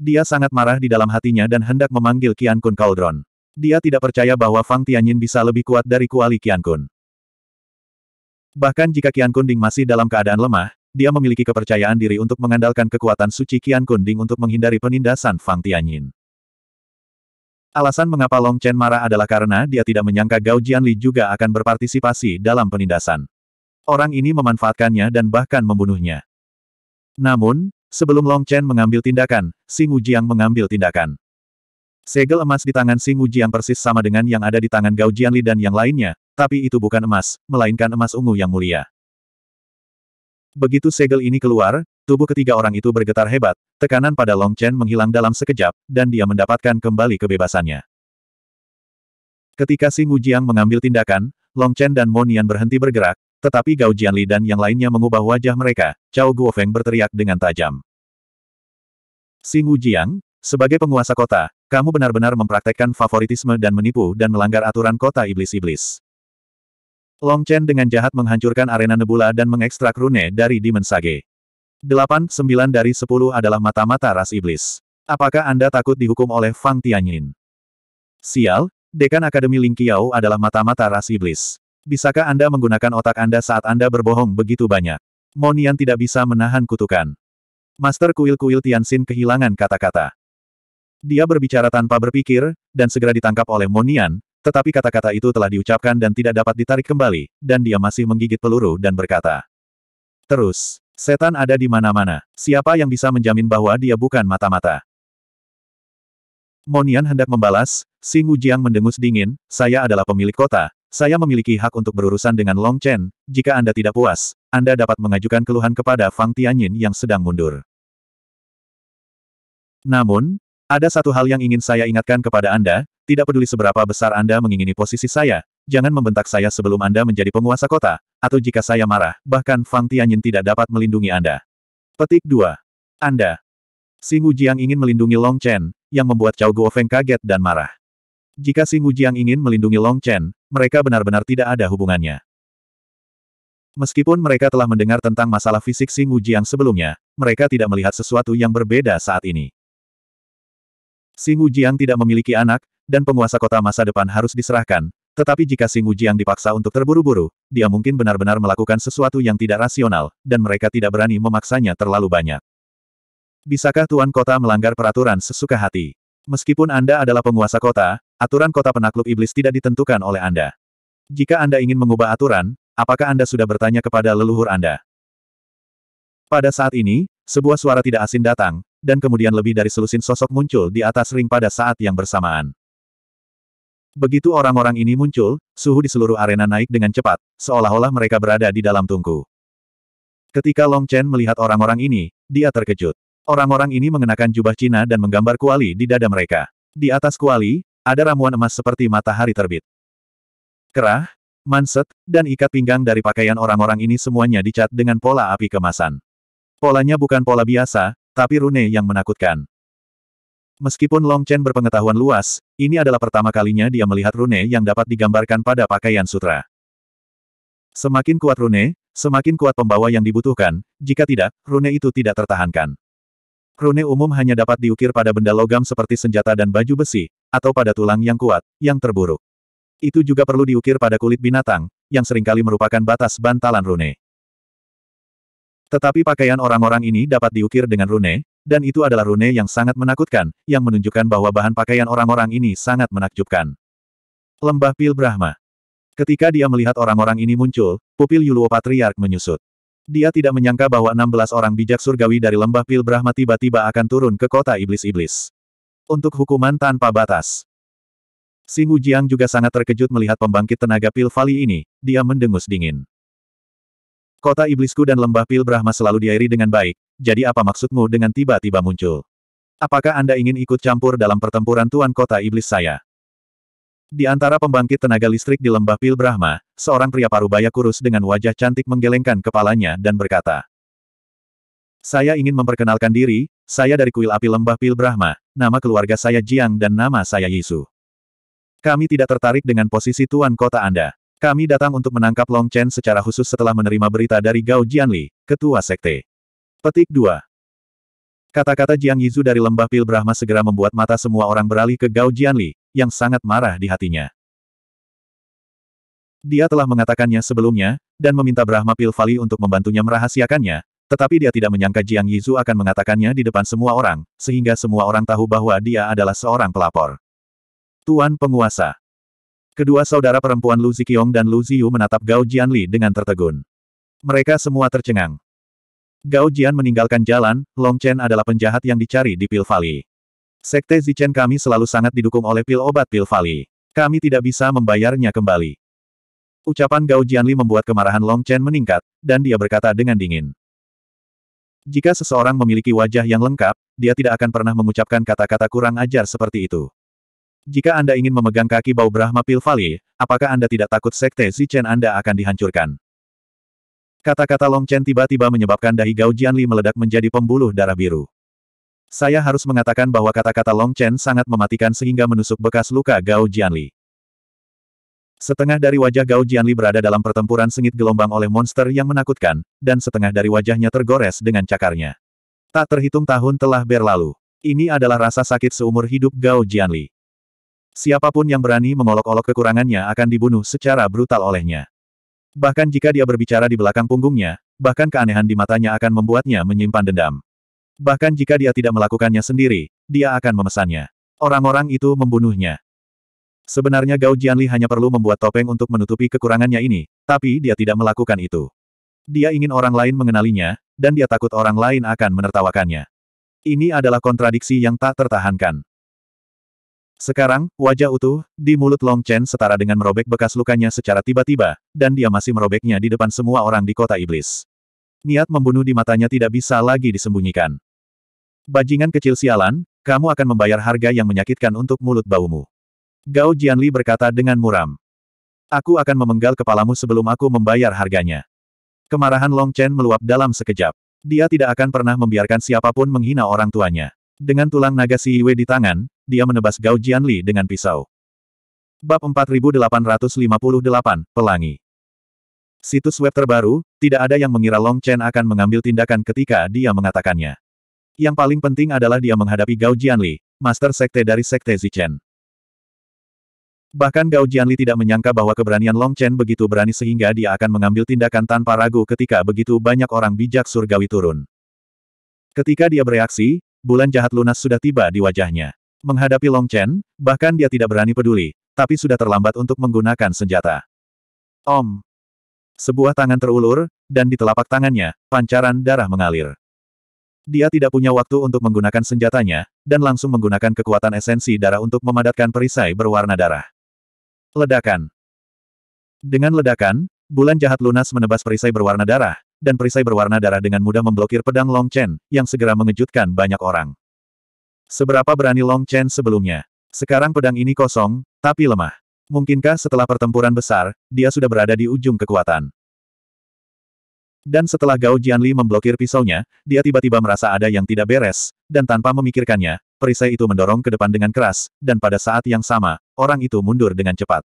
[SPEAKER 1] Dia sangat marah di dalam hatinya dan hendak memanggil Kian Kun Cauldron. Dia tidak percaya bahwa Fang Tianyin bisa lebih kuat dari kuali Kian Kun. Bahkan jika Kian Kun Ding masih dalam keadaan lemah, dia memiliki kepercayaan diri untuk mengandalkan kekuatan suci Kian Kun Ding untuk menghindari penindasan Fang Tianyin. Alasan mengapa Long Chen marah adalah karena dia tidak menyangka Gao Jianli juga akan berpartisipasi dalam penindasan. Orang ini memanfaatkannya dan bahkan membunuhnya. Namun, Sebelum Long Chen mengambil tindakan, Xing Wujiang mengambil tindakan. Segel emas di tangan Xing Wujiang persis sama dengan yang ada di tangan Gao Jianli dan yang lainnya, tapi itu bukan emas, melainkan emas ungu yang mulia. Begitu segel ini keluar, tubuh ketiga orang itu bergetar hebat, tekanan pada Long Chen menghilang dalam sekejap, dan dia mendapatkan kembali kebebasannya. Ketika Xing Wujiang mengambil tindakan, Long Chen dan Monian berhenti bergerak, tetapi Gao Jianli dan yang lainnya mengubah wajah mereka, Cao Guofeng berteriak dengan tajam. Singu Jiang, sebagai penguasa kota, kamu benar-benar mempraktekkan favoritisme dan menipu dan melanggar aturan kota iblis-iblis. Long Chen dengan jahat menghancurkan arena nebula dan mengekstrak rune dari Demon Sage. 8, 9 dari 10 adalah mata-mata ras iblis. Apakah Anda takut dihukum oleh Fang Tianyin? Sial, Dekan Akademi Ling Qiao adalah mata-mata ras iblis. Bisakah Anda menggunakan otak Anda saat Anda berbohong begitu banyak? Monian tidak bisa menahan kutukan. Master kuil-kuil Tianxin kehilangan kata-kata. Dia berbicara tanpa berpikir, dan segera ditangkap oleh Monian, tetapi kata-kata itu telah diucapkan dan tidak dapat ditarik kembali, dan dia masih menggigit peluru dan berkata. Terus, setan ada di mana-mana. Siapa yang bisa menjamin bahwa dia bukan mata-mata? Monian hendak membalas, Singu Wujiang mendengus dingin, saya adalah pemilik kota, saya memiliki hak untuk berurusan dengan Long Chen, jika Anda tidak puas, Anda dapat mengajukan keluhan kepada Fang Tianyin yang sedang mundur. Namun, ada satu hal yang ingin saya ingatkan kepada Anda, tidak peduli seberapa besar Anda mengingini posisi saya, jangan membentak saya sebelum Anda menjadi penguasa kota, atau jika saya marah, bahkan Fang Tianyin tidak dapat melindungi Anda. Petik 2. Anda. Singu Jiang ingin melindungi Long Chen, yang membuat Cao Guofeng kaget dan marah. Jika Singu Jiang ingin melindungi Long Chen, mereka benar-benar tidak ada hubungannya. Meskipun mereka telah mendengar tentang masalah fisik Singu Jiang sebelumnya, mereka tidak melihat sesuatu yang berbeda saat ini. Singu Jiang tidak memiliki anak, dan penguasa kota masa depan harus diserahkan, tetapi jika Singu Jiang dipaksa untuk terburu-buru, dia mungkin benar-benar melakukan sesuatu yang tidak rasional, dan mereka tidak berani memaksanya terlalu banyak. Bisakah Tuan Kota melanggar peraturan sesuka hati? Meskipun Anda adalah penguasa kota, aturan kota penakluk iblis tidak ditentukan oleh Anda. Jika Anda ingin mengubah aturan, apakah Anda sudah bertanya kepada leluhur Anda? Pada saat ini, sebuah suara tidak asin datang, dan kemudian lebih dari selusin sosok muncul di atas ring pada saat yang bersamaan. Begitu orang-orang ini muncul, suhu di seluruh arena naik dengan cepat, seolah-olah mereka berada di dalam tungku. Ketika Long Chen melihat orang-orang ini, dia terkejut. Orang-orang ini mengenakan jubah Cina dan menggambar kuali di dada mereka. Di atas kuali, ada ramuan emas seperti matahari terbit. Kerah, manset, dan ikat pinggang dari pakaian orang-orang ini semuanya dicat dengan pola api kemasan. Polanya bukan pola biasa, tapi rune yang menakutkan. Meskipun Long Chen berpengetahuan luas, ini adalah pertama kalinya dia melihat rune yang dapat digambarkan pada pakaian sutra. Semakin kuat rune, semakin kuat pembawa yang dibutuhkan, jika tidak, rune itu tidak tertahankan. Rune umum hanya dapat diukir pada benda logam seperti senjata dan baju besi, atau pada tulang yang kuat, yang terburuk. Itu juga perlu diukir pada kulit binatang, yang seringkali merupakan batas bantalan rune. Tetapi pakaian orang-orang ini dapat diukir dengan rune, dan itu adalah rune yang sangat menakutkan, yang menunjukkan bahwa bahan pakaian orang-orang ini sangat menakjubkan. Lembah Pil Brahma Ketika dia melihat orang-orang ini muncul, pupil Yuluo Patriark menyusut. Dia tidak menyangka bahwa 16 orang bijak surgawi dari lembah Pil Brahma tiba-tiba akan turun ke kota iblis-iblis untuk hukuman tanpa batas. Singu Jiang juga sangat terkejut melihat pembangkit tenaga pil Vali ini, dia mendengus dingin. Kota iblisku dan lembah pil Brahma selalu diairi dengan baik, jadi apa maksudmu dengan tiba-tiba muncul? Apakah Anda ingin ikut campur dalam pertempuran tuan kota iblis saya? Di antara pembangkit tenaga listrik di lembah pil Brahma, seorang pria parubaya kurus dengan wajah cantik menggelengkan kepalanya dan berkata, saya ingin memperkenalkan diri, saya dari kuil api lembah Pil Brahma, nama keluarga saya Jiang dan nama saya Yisu. Kami tidak tertarik dengan posisi tuan kota Anda. Kami datang untuk menangkap Long Chen secara khusus setelah menerima berita dari Gao Jianli, ketua sekte. Petik 2. Kata-kata Jiang Yizu dari lembah Pil Brahma segera membuat mata semua orang beralih ke Gao Jianli, yang sangat marah di hatinya. Dia telah mengatakannya sebelumnya, dan meminta Brahma Pil Vali untuk membantunya merahasiakannya, tetapi dia tidak menyangka Jiang Yizu akan mengatakannya di depan semua orang, sehingga semua orang tahu bahwa dia adalah seorang pelapor. Tuan Penguasa Kedua saudara perempuan Lu Ziqiong dan Lu Ziyu menatap Gao Jianli dengan tertegun. Mereka semua tercengang. Gao Jian meninggalkan jalan, Long Chen adalah penjahat yang dicari di Pil Valley. Sekte Zichen kami selalu sangat didukung oleh pil obat Pil Valley. Kami tidak bisa membayarnya kembali. Ucapan Gao Jianli membuat kemarahan Long Chen meningkat, dan dia berkata dengan dingin. Jika seseorang memiliki wajah yang lengkap, dia tidak akan pernah mengucapkan kata-kata kurang ajar seperti itu. Jika Anda ingin memegang kaki bau Brahma Pilvali, apakah Anda tidak takut sekte Zichen Anda akan dihancurkan? Kata-kata Long Chen tiba-tiba menyebabkan dahi Gao Jianli meledak menjadi pembuluh darah biru. Saya harus mengatakan bahwa kata-kata Long Chen sangat mematikan sehingga menusuk bekas luka Gao Jianli. Setengah dari wajah Gao Jianli berada dalam pertempuran sengit gelombang oleh monster yang menakutkan, dan setengah dari wajahnya tergores dengan cakarnya. Tak terhitung tahun telah berlalu. Ini adalah rasa sakit seumur hidup Gao Jianli. Siapapun yang berani mengolok-olok kekurangannya akan dibunuh secara brutal olehnya. Bahkan jika dia berbicara di belakang punggungnya, bahkan keanehan di matanya akan membuatnya menyimpan dendam. Bahkan jika dia tidak melakukannya sendiri, dia akan memesannya. Orang-orang itu membunuhnya. Sebenarnya Gao Jianli hanya perlu membuat topeng untuk menutupi kekurangannya ini, tapi dia tidak melakukan itu. Dia ingin orang lain mengenalinya, dan dia takut orang lain akan menertawakannya. Ini adalah kontradiksi yang tak tertahankan. Sekarang, wajah utuh, di mulut Long Chen setara dengan merobek bekas lukanya secara tiba-tiba, dan dia masih merobeknya di depan semua orang di kota iblis. Niat membunuh di matanya tidak bisa lagi disembunyikan. Bajingan kecil sialan, kamu akan membayar harga yang menyakitkan untuk mulut baumu. Gao Jianli berkata dengan muram. Aku akan memenggal kepalamu sebelum aku membayar harganya. Kemarahan Long Chen meluap dalam sekejap. Dia tidak akan pernah membiarkan siapapun menghina orang tuanya. Dengan tulang naga Si Yue di tangan, dia menebas Gao Jianli dengan pisau. Bab 4858, Pelangi Situs web terbaru, tidak ada yang mengira Long Chen akan mengambil tindakan ketika dia mengatakannya. Yang paling penting adalah dia menghadapi Gao Jianli, Master Sekte dari Sekte Zichen. Bahkan Gao Jianli tidak menyangka bahwa keberanian Long Chen begitu berani sehingga dia akan mengambil tindakan tanpa ragu ketika begitu banyak orang bijak surgawi turun. Ketika dia bereaksi, bulan jahat lunas sudah tiba di wajahnya. Menghadapi Long Chen, bahkan dia tidak berani peduli, tapi sudah terlambat untuk menggunakan senjata. Om! Sebuah tangan terulur, dan di telapak tangannya, pancaran darah mengalir. Dia tidak punya waktu untuk menggunakan senjatanya, dan langsung menggunakan kekuatan esensi darah untuk memadatkan perisai berwarna darah. Ledakan. Dengan ledakan, bulan jahat lunas menebas perisai berwarna darah, dan perisai berwarna darah dengan mudah memblokir pedang Long Chen, yang segera mengejutkan banyak orang. Seberapa berani Long Chen sebelumnya? Sekarang pedang ini kosong, tapi lemah. Mungkinkah setelah pertempuran besar, dia sudah berada di ujung kekuatan? Dan setelah Gao Jianli memblokir pisaunya, dia tiba-tiba merasa ada yang tidak beres, dan tanpa memikirkannya, perisai itu mendorong ke depan dengan keras, dan pada saat yang sama, Orang itu mundur dengan cepat.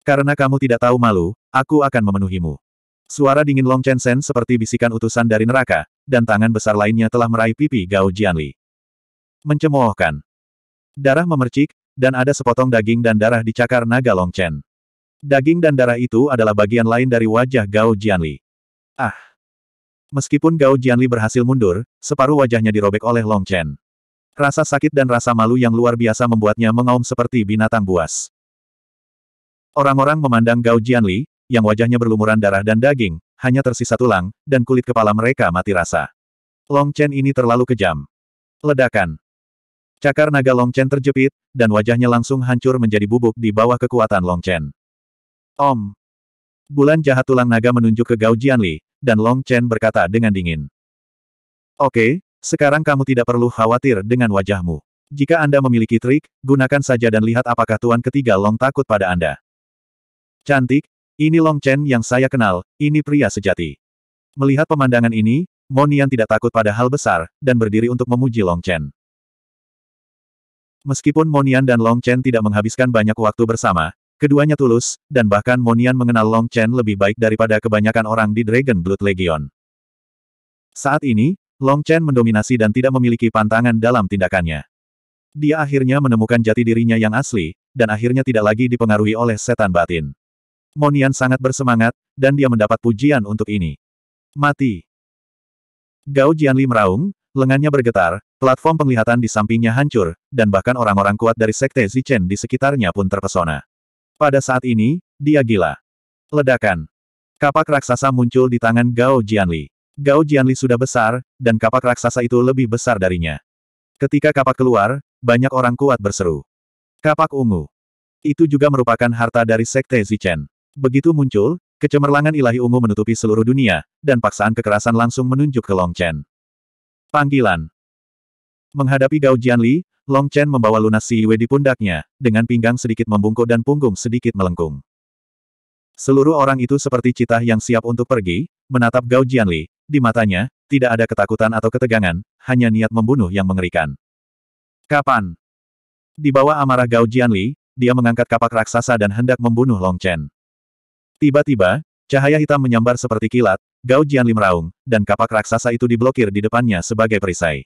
[SPEAKER 1] Karena kamu tidak tahu malu, aku akan memenuhimu. Suara dingin Long Chen Sen seperti bisikan utusan dari neraka, dan tangan besar lainnya telah meraih pipi Gao Jianli. Mencemoohkan. Darah memercik, dan ada sepotong daging dan darah di cakar naga Long Chen. Daging dan darah itu adalah bagian lain dari wajah Gao Jianli. Ah! Meskipun Gao Jianli berhasil mundur, separuh wajahnya dirobek oleh Long Chen. Rasa sakit dan rasa malu yang luar biasa membuatnya mengaum seperti binatang buas. Orang-orang memandang Gao Jianli, yang wajahnya berlumuran darah dan daging, hanya tersisa tulang, dan kulit kepala mereka mati rasa. Long Chen ini terlalu kejam. Ledakan. Cakar naga Long Chen terjepit, dan wajahnya langsung hancur menjadi bubuk di bawah kekuatan Long Chen. Om. Bulan jahat tulang naga menunjuk ke Gao Jianli, dan Long Chen berkata dengan dingin. Oke, sekarang kamu tidak perlu khawatir dengan wajahmu. Jika Anda memiliki trik, gunakan saja dan lihat apakah Tuan Ketiga Long takut pada Anda. Cantik, ini Long Chen yang saya kenal, ini pria sejati. Melihat pemandangan ini, Monian tidak takut pada hal besar, dan berdiri untuk memuji Long Chen. Meskipun Monian dan Long Chen tidak menghabiskan banyak waktu bersama, keduanya tulus, dan bahkan Monian mengenal Long Chen lebih baik daripada kebanyakan orang di Dragon Blood Legion. Saat ini, Long Chen mendominasi dan tidak memiliki pantangan dalam tindakannya. Dia akhirnya menemukan jati dirinya yang asli, dan akhirnya tidak lagi dipengaruhi oleh setan batin. Monian sangat bersemangat, dan dia mendapat pujian untuk ini. Mati. Gao Jianli meraung, lengannya bergetar, platform penglihatan di sampingnya hancur, dan bahkan orang-orang kuat dari sekte Zichen di sekitarnya pun terpesona. Pada saat ini, dia gila. Ledakan. Kapak raksasa muncul di tangan Gao Jianli. Gao Jianli sudah besar, dan kapak raksasa itu lebih besar darinya. Ketika kapak keluar, banyak orang kuat berseru. Kapak ungu. Itu juga merupakan harta dari Sekte Zichen. Begitu muncul, kecemerlangan ilahi ungu menutupi seluruh dunia, dan paksaan kekerasan langsung menunjuk ke Long Chen. Panggilan. Menghadapi Gao Jianli, Long Chen membawa lunas Si Yue di pundaknya, dengan pinggang sedikit membungkuk dan punggung sedikit melengkung. Seluruh orang itu seperti citah yang siap untuk pergi, menatap Gao Jianli, di matanya, tidak ada ketakutan atau ketegangan, hanya niat membunuh yang mengerikan. Kapan? Di bawah amarah Gao Jianli, dia mengangkat kapak raksasa dan hendak membunuh Long Chen. Tiba-tiba, cahaya hitam menyambar seperti kilat, Gao Jianli meraung, dan kapak raksasa itu diblokir di depannya sebagai perisai.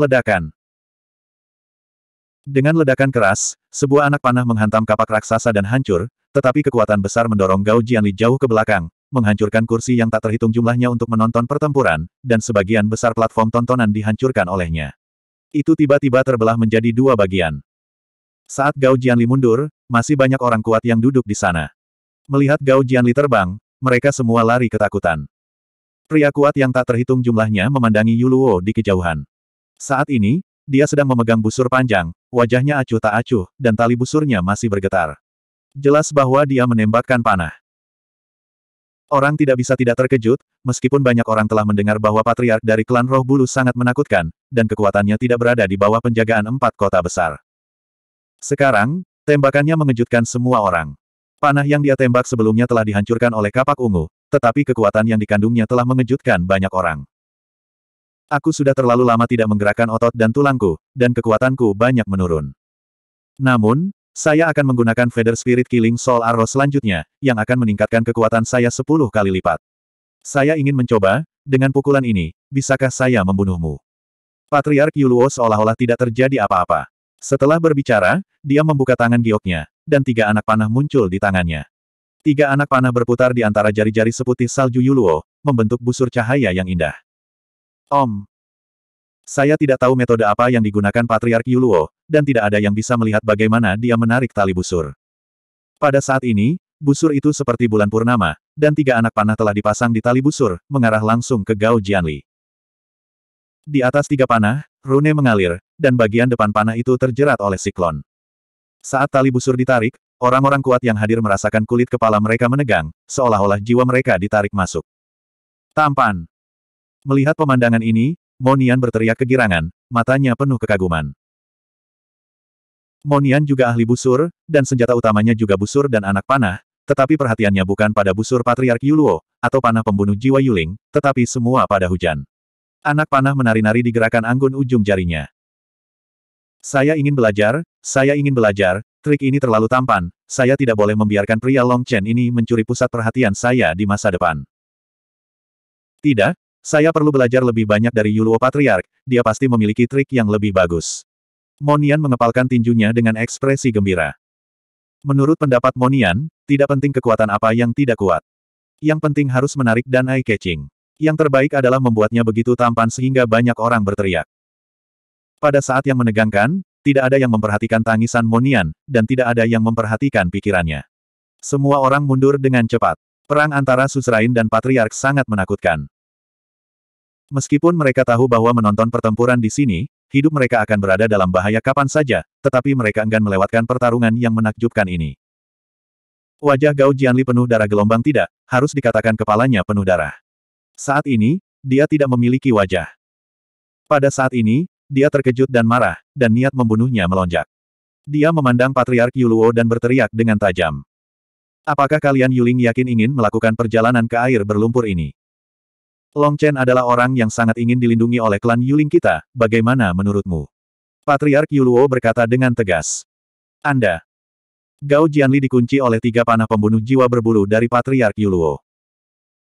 [SPEAKER 1] Ledakan Dengan ledakan keras, sebuah anak panah menghantam kapak raksasa dan hancur, tetapi kekuatan besar mendorong Gao Jianli jauh ke belakang, menghancurkan kursi yang tak terhitung jumlahnya untuk menonton pertempuran, dan sebagian besar platform tontonan dihancurkan olehnya. Itu tiba-tiba terbelah menjadi dua bagian. Saat Gao Jianli mundur, masih banyak orang kuat yang duduk di sana. Melihat Gao Jianli terbang, mereka semua lari ketakutan. Pria kuat yang tak terhitung jumlahnya memandangi Yuluo di kejauhan. Saat ini, dia sedang memegang busur panjang, wajahnya acuh tak acuh, dan tali busurnya masih bergetar. Jelas bahwa dia menembakkan panah. Orang tidak bisa tidak terkejut, meskipun banyak orang telah mendengar bahwa patriark dari klan roh bulu sangat menakutkan, dan kekuatannya tidak berada di bawah penjagaan empat kota besar. Sekarang, tembakannya mengejutkan semua orang. Panah yang dia tembak sebelumnya telah dihancurkan oleh kapak ungu, tetapi kekuatan yang dikandungnya telah mengejutkan banyak orang. Aku sudah terlalu lama tidak menggerakkan otot dan tulangku, dan kekuatanku banyak menurun. Namun, saya akan menggunakan Feather Spirit Killing Soul Arrow selanjutnya, yang akan meningkatkan kekuatan saya 10 kali lipat. Saya ingin mencoba, dengan pukulan ini, bisakah saya membunuhmu? Patriark Yuluo seolah-olah tidak terjadi apa-apa. Setelah berbicara, dia membuka tangan gioknya, dan tiga anak panah muncul di tangannya. Tiga anak panah berputar di antara jari-jari seputih salju Yuluo, membentuk busur cahaya yang indah. Om! Saya tidak tahu metode apa yang digunakan Patriark Yuluo, dan tidak ada yang bisa melihat bagaimana dia menarik tali busur. Pada saat ini, busur itu seperti bulan purnama, dan tiga anak panah telah dipasang di tali busur, mengarah langsung ke Gao Jianli. Di atas tiga panah, rune mengalir, dan bagian depan panah itu terjerat oleh siklon. Saat tali busur ditarik, orang-orang kuat yang hadir merasakan kulit kepala mereka menegang, seolah-olah jiwa mereka ditarik masuk. Tampan. Melihat pemandangan ini, Monian berteriak kegirangan, matanya penuh kekaguman. Monian juga ahli busur, dan senjata utamanya juga busur dan anak panah, tetapi perhatiannya bukan pada busur Patriark Yuluo, atau panah pembunuh jiwa Yuling, tetapi semua pada hujan. Anak panah menari-nari di gerakan anggun ujung jarinya. Saya ingin belajar, saya ingin belajar, trik ini terlalu tampan, saya tidak boleh membiarkan pria Long Chen ini mencuri pusat perhatian saya di masa depan. Tidak, saya perlu belajar lebih banyak dari Yuluo Patriark, dia pasti memiliki trik yang lebih bagus. Monian mengepalkan tinjunya dengan ekspresi gembira. Menurut pendapat Monian, tidak penting kekuatan apa yang tidak kuat. Yang penting harus menarik dan eye-catching. Yang terbaik adalah membuatnya begitu tampan sehingga banyak orang berteriak. Pada saat yang menegangkan, tidak ada yang memperhatikan tangisan Monian, dan tidak ada yang memperhatikan pikirannya. Semua orang mundur dengan cepat. Perang antara Susrain dan Patriark sangat menakutkan. Meskipun mereka tahu bahwa menonton pertempuran di sini, hidup mereka akan berada dalam bahaya kapan saja, tetapi mereka enggan melewatkan pertarungan yang menakjubkan ini. Wajah Gao Jianli penuh darah gelombang tidak, harus dikatakan kepalanya penuh darah. Saat ini, dia tidak memiliki wajah. Pada saat ini, dia terkejut dan marah, dan niat membunuhnya melonjak. Dia memandang Patriark Yuluo dan berteriak dengan tajam. Apakah kalian Yuling yakin ingin melakukan perjalanan ke air berlumpur ini? Long Chen adalah orang yang sangat ingin dilindungi oleh klan Yuling kita, bagaimana menurutmu? Patriark Yuluo berkata dengan tegas. Anda. Gao Jianli dikunci oleh tiga panah pembunuh jiwa berbulu dari Patriark Yuluo.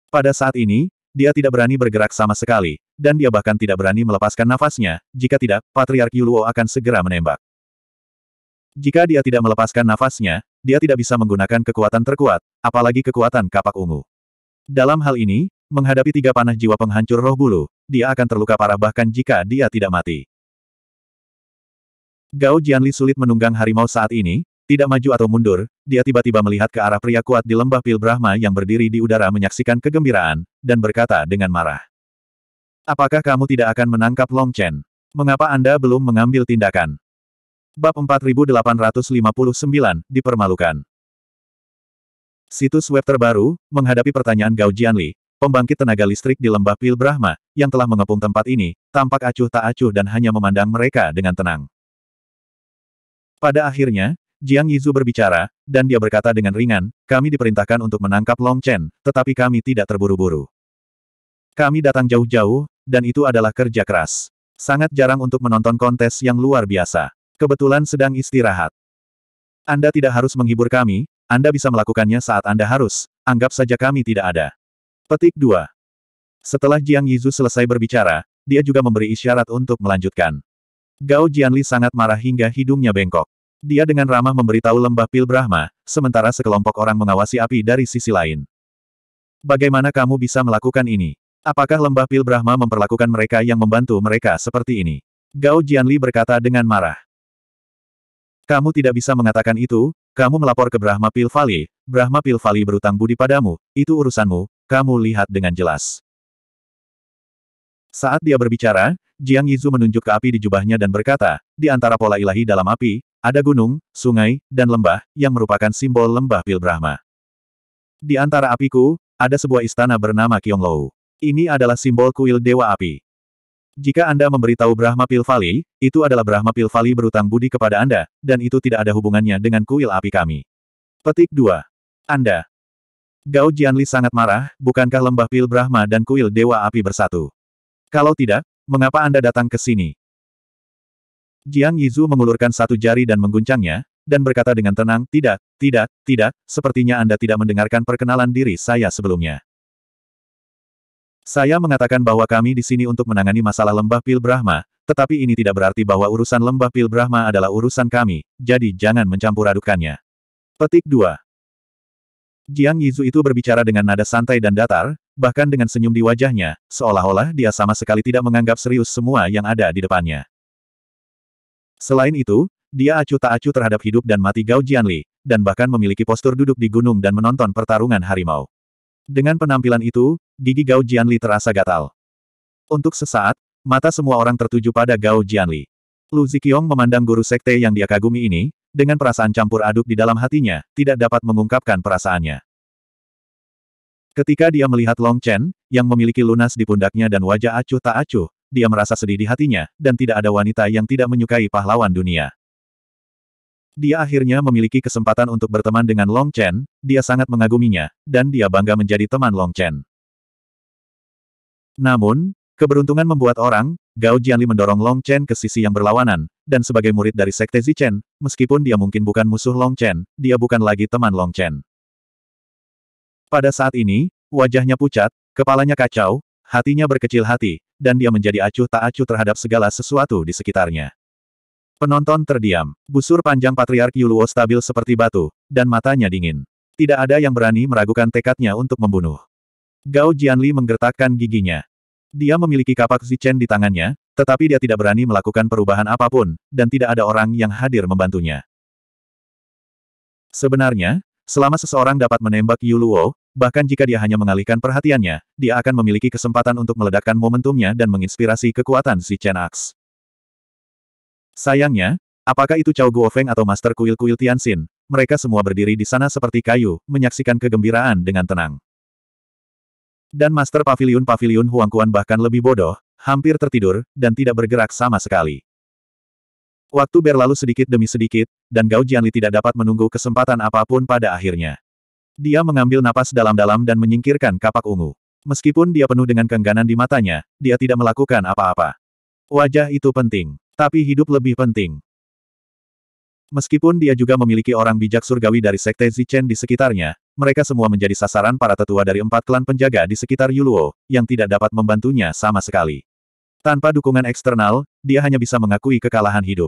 [SPEAKER 1] Pada saat ini, dia tidak berani bergerak sama sekali, dan dia bahkan tidak berani melepaskan nafasnya, jika tidak, Patriark Yuluo akan segera menembak. Jika dia tidak melepaskan nafasnya, dia tidak bisa menggunakan kekuatan terkuat, apalagi kekuatan kapak ungu. Dalam hal ini, menghadapi tiga panah jiwa penghancur roh bulu, dia akan terluka parah bahkan jika dia tidak mati. Gao Jianli sulit menunggang harimau saat ini, tidak maju atau mundur, dia tiba-tiba melihat ke arah pria kuat di lembah Pil Brahma yang berdiri di udara menyaksikan kegembiraan, dan berkata dengan marah. Apakah kamu tidak akan menangkap Long Chen? Mengapa Anda belum mengambil tindakan? Bab 4859, dipermalukan. Situs web terbaru, menghadapi pertanyaan Gao Jianli, pembangkit tenaga listrik di lembah Pil Brahma, yang telah mengepung tempat ini, tampak acuh tak acuh dan hanya memandang mereka dengan tenang. Pada akhirnya, Jiang Yizu berbicara, dan dia berkata dengan ringan, kami diperintahkan untuk menangkap Long Chen, tetapi kami tidak terburu-buru. Kami datang jauh-jauh, dan itu adalah kerja keras. Sangat jarang untuk menonton kontes yang luar biasa. Kebetulan sedang istirahat. Anda tidak harus menghibur kami, Anda bisa melakukannya saat Anda harus, anggap saja kami tidak ada. Petik 2. Setelah Jiang Yizu selesai berbicara, dia juga memberi isyarat untuk melanjutkan. Gao Jianli sangat marah hingga hidungnya bengkok. Dia dengan ramah memberitahu lembah pil Brahma, sementara sekelompok orang mengawasi api dari sisi lain. Bagaimana kamu bisa melakukan ini? Apakah lembah pil Brahma memperlakukan mereka yang membantu mereka seperti ini? Gao Jianli berkata dengan marah. Kamu tidak bisa mengatakan itu, kamu melapor ke Brahma Pilvali. Brahma Pilvali berutang budi padamu, itu urusanmu, kamu lihat dengan jelas. Saat dia berbicara, Jiang Yizu menunjuk ke api di jubahnya dan berkata, di antara pola ilahi dalam api, ada gunung, sungai, dan lembah, yang merupakan simbol lembah Pil Brahma. Di antara apiku, ada sebuah istana bernama Kyonglou. Ini adalah simbol kuil Dewa Api. Jika Anda memberitahu Brahma Pil itu adalah Brahma Pil berutang budi kepada Anda, dan itu tidak ada hubungannya dengan kuil api kami. Petik 2. Anda Gao Jianli sangat marah, bukankah lembah pil Brahma dan kuil Dewa Api bersatu? Kalau tidak, mengapa Anda datang ke sini? Jiang Yizu mengulurkan satu jari dan mengguncangnya, dan berkata dengan tenang, tidak, tidak, tidak, sepertinya Anda tidak mendengarkan perkenalan diri saya sebelumnya. Saya mengatakan bahwa kami di sini untuk menangani masalah lembah pil Brahma, tetapi ini tidak berarti bahwa urusan lembah pil Brahma adalah urusan kami, jadi jangan mencampur adukannya. Petik 2. Jiang Yizu itu berbicara dengan nada santai dan datar, bahkan dengan senyum di wajahnya, seolah-olah dia sama sekali tidak menganggap serius semua yang ada di depannya. Selain itu, dia acuh tak acuh terhadap hidup dan mati Gao Jianli, dan bahkan memiliki postur duduk di gunung dan menonton pertarungan harimau. Dengan penampilan itu, gigi Gao Jianli terasa gatal. Untuk sesaat, mata semua orang tertuju pada Gao Jianli. Lu Ziqiong memandang guru sekte yang dia kagumi ini, dengan perasaan campur aduk di dalam hatinya, tidak dapat mengungkapkan perasaannya. Ketika dia melihat Long Chen, yang memiliki lunas di pundaknya dan wajah acuh tak acuh, dia merasa sedih di hatinya, dan tidak ada wanita yang tidak menyukai pahlawan dunia. Dia akhirnya memiliki kesempatan untuk berteman dengan Long Chen, dia sangat mengaguminya, dan dia bangga menjadi teman Long Chen. Namun, keberuntungan membuat orang, Gao Jianli mendorong Long Chen ke sisi yang berlawanan, dan sebagai murid dari Sekte Zichen, meskipun dia mungkin bukan musuh Long Chen, dia bukan lagi teman Long Chen. Pada saat ini, wajahnya pucat, kepalanya kacau, hatinya berkecil hati, dan dia menjadi acuh tak acuh terhadap segala sesuatu di sekitarnya. Penonton terdiam. Busur panjang Patriark Yuluo stabil seperti batu, dan matanya dingin. Tidak ada yang berani meragukan tekadnya untuk membunuh. Gao Jianli menggertakkan giginya. Dia memiliki kapak Zichen di tangannya, tetapi dia tidak berani melakukan perubahan apapun, dan tidak ada orang yang hadir membantunya. Sebenarnya, selama seseorang dapat menembak Yuluo, bahkan jika dia hanya mengalihkan perhatiannya, dia akan memiliki kesempatan untuk meledakkan momentumnya dan menginspirasi kekuatan Zichen Axe. Sayangnya, apakah itu Cao Guofeng atau Master Kuil Kuil Tianxin, mereka semua berdiri di sana seperti kayu, menyaksikan kegembiraan dengan tenang. Dan Master Pavilion pavilion Huangkuan bahkan lebih bodoh, hampir tertidur, dan tidak bergerak sama sekali. Waktu berlalu sedikit demi sedikit, dan Gao Jianli tidak dapat menunggu kesempatan apapun pada akhirnya. Dia mengambil napas dalam-dalam dan menyingkirkan kapak ungu. Meskipun dia penuh dengan kengganan di matanya, dia tidak melakukan apa-apa. Wajah itu penting, tapi hidup lebih penting. Meskipun dia juga memiliki orang bijak surgawi dari Sekte Zichen di sekitarnya, mereka semua menjadi sasaran para tetua dari empat klan penjaga di sekitar Yuluo, yang tidak dapat membantunya sama sekali. Tanpa dukungan eksternal, dia hanya bisa mengakui kekalahan hidup.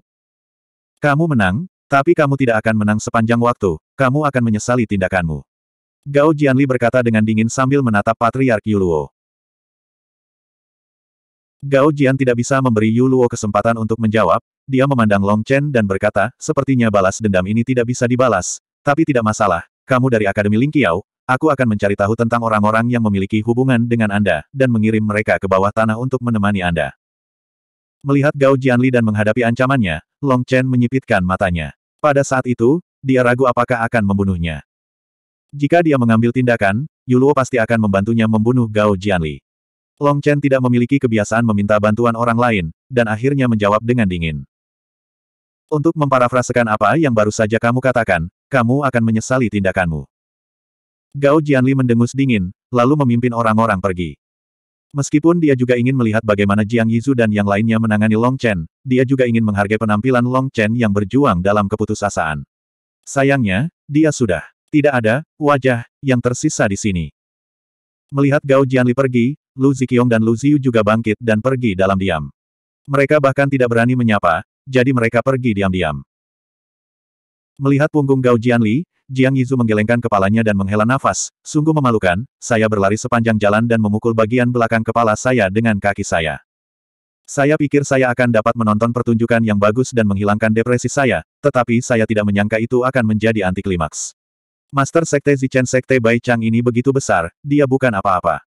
[SPEAKER 1] Kamu menang, tapi kamu tidak akan menang sepanjang waktu, kamu akan menyesali tindakanmu. Gao Jianli berkata dengan dingin sambil menatap Patriark Yuluo. Gao Jian tidak bisa memberi Yuluo kesempatan untuk menjawab, dia memandang Long Chen dan berkata, sepertinya balas dendam ini tidak bisa dibalas. Tapi tidak masalah, kamu dari Akademi Lingqiao, aku akan mencari tahu tentang orang-orang yang memiliki hubungan dengan Anda, dan mengirim mereka ke bawah tanah untuk menemani Anda. Melihat Gao Jianli dan menghadapi ancamannya, Long Chen menyipitkan matanya. Pada saat itu, dia ragu apakah akan membunuhnya. Jika dia mengambil tindakan, Yuluo pasti akan membantunya membunuh Gao Jianli. Long Chen tidak memiliki kebiasaan meminta bantuan orang lain, dan akhirnya menjawab dengan dingin. Untuk memparafrasekan apa yang baru saja kamu katakan, kamu akan menyesali tindakanmu. Gao Jianli mendengus dingin, lalu memimpin orang-orang pergi. Meskipun dia juga ingin melihat bagaimana Jiang Yizu dan yang lainnya menangani Long Chen, dia juga ingin menghargai penampilan Long Chen yang berjuang dalam keputusasaan. Sayangnya, dia sudah tidak ada wajah yang tersisa di sini. Melihat Gao Jianli pergi, Lu Ziqiong dan Lu Ziyu juga bangkit dan pergi dalam diam. Mereka bahkan tidak berani menyapa, jadi mereka pergi diam-diam. Melihat punggung Gao Jianli, Jiang Yizu menggelengkan kepalanya dan menghela nafas, sungguh memalukan, saya berlari sepanjang jalan dan memukul bagian belakang kepala saya dengan kaki saya. Saya pikir saya akan dapat menonton pertunjukan yang bagus dan menghilangkan depresi saya, tetapi saya tidak menyangka itu akan menjadi antiklimaks. Master Sekte Zichen Sekte Bai Chang ini begitu besar, dia bukan apa-apa.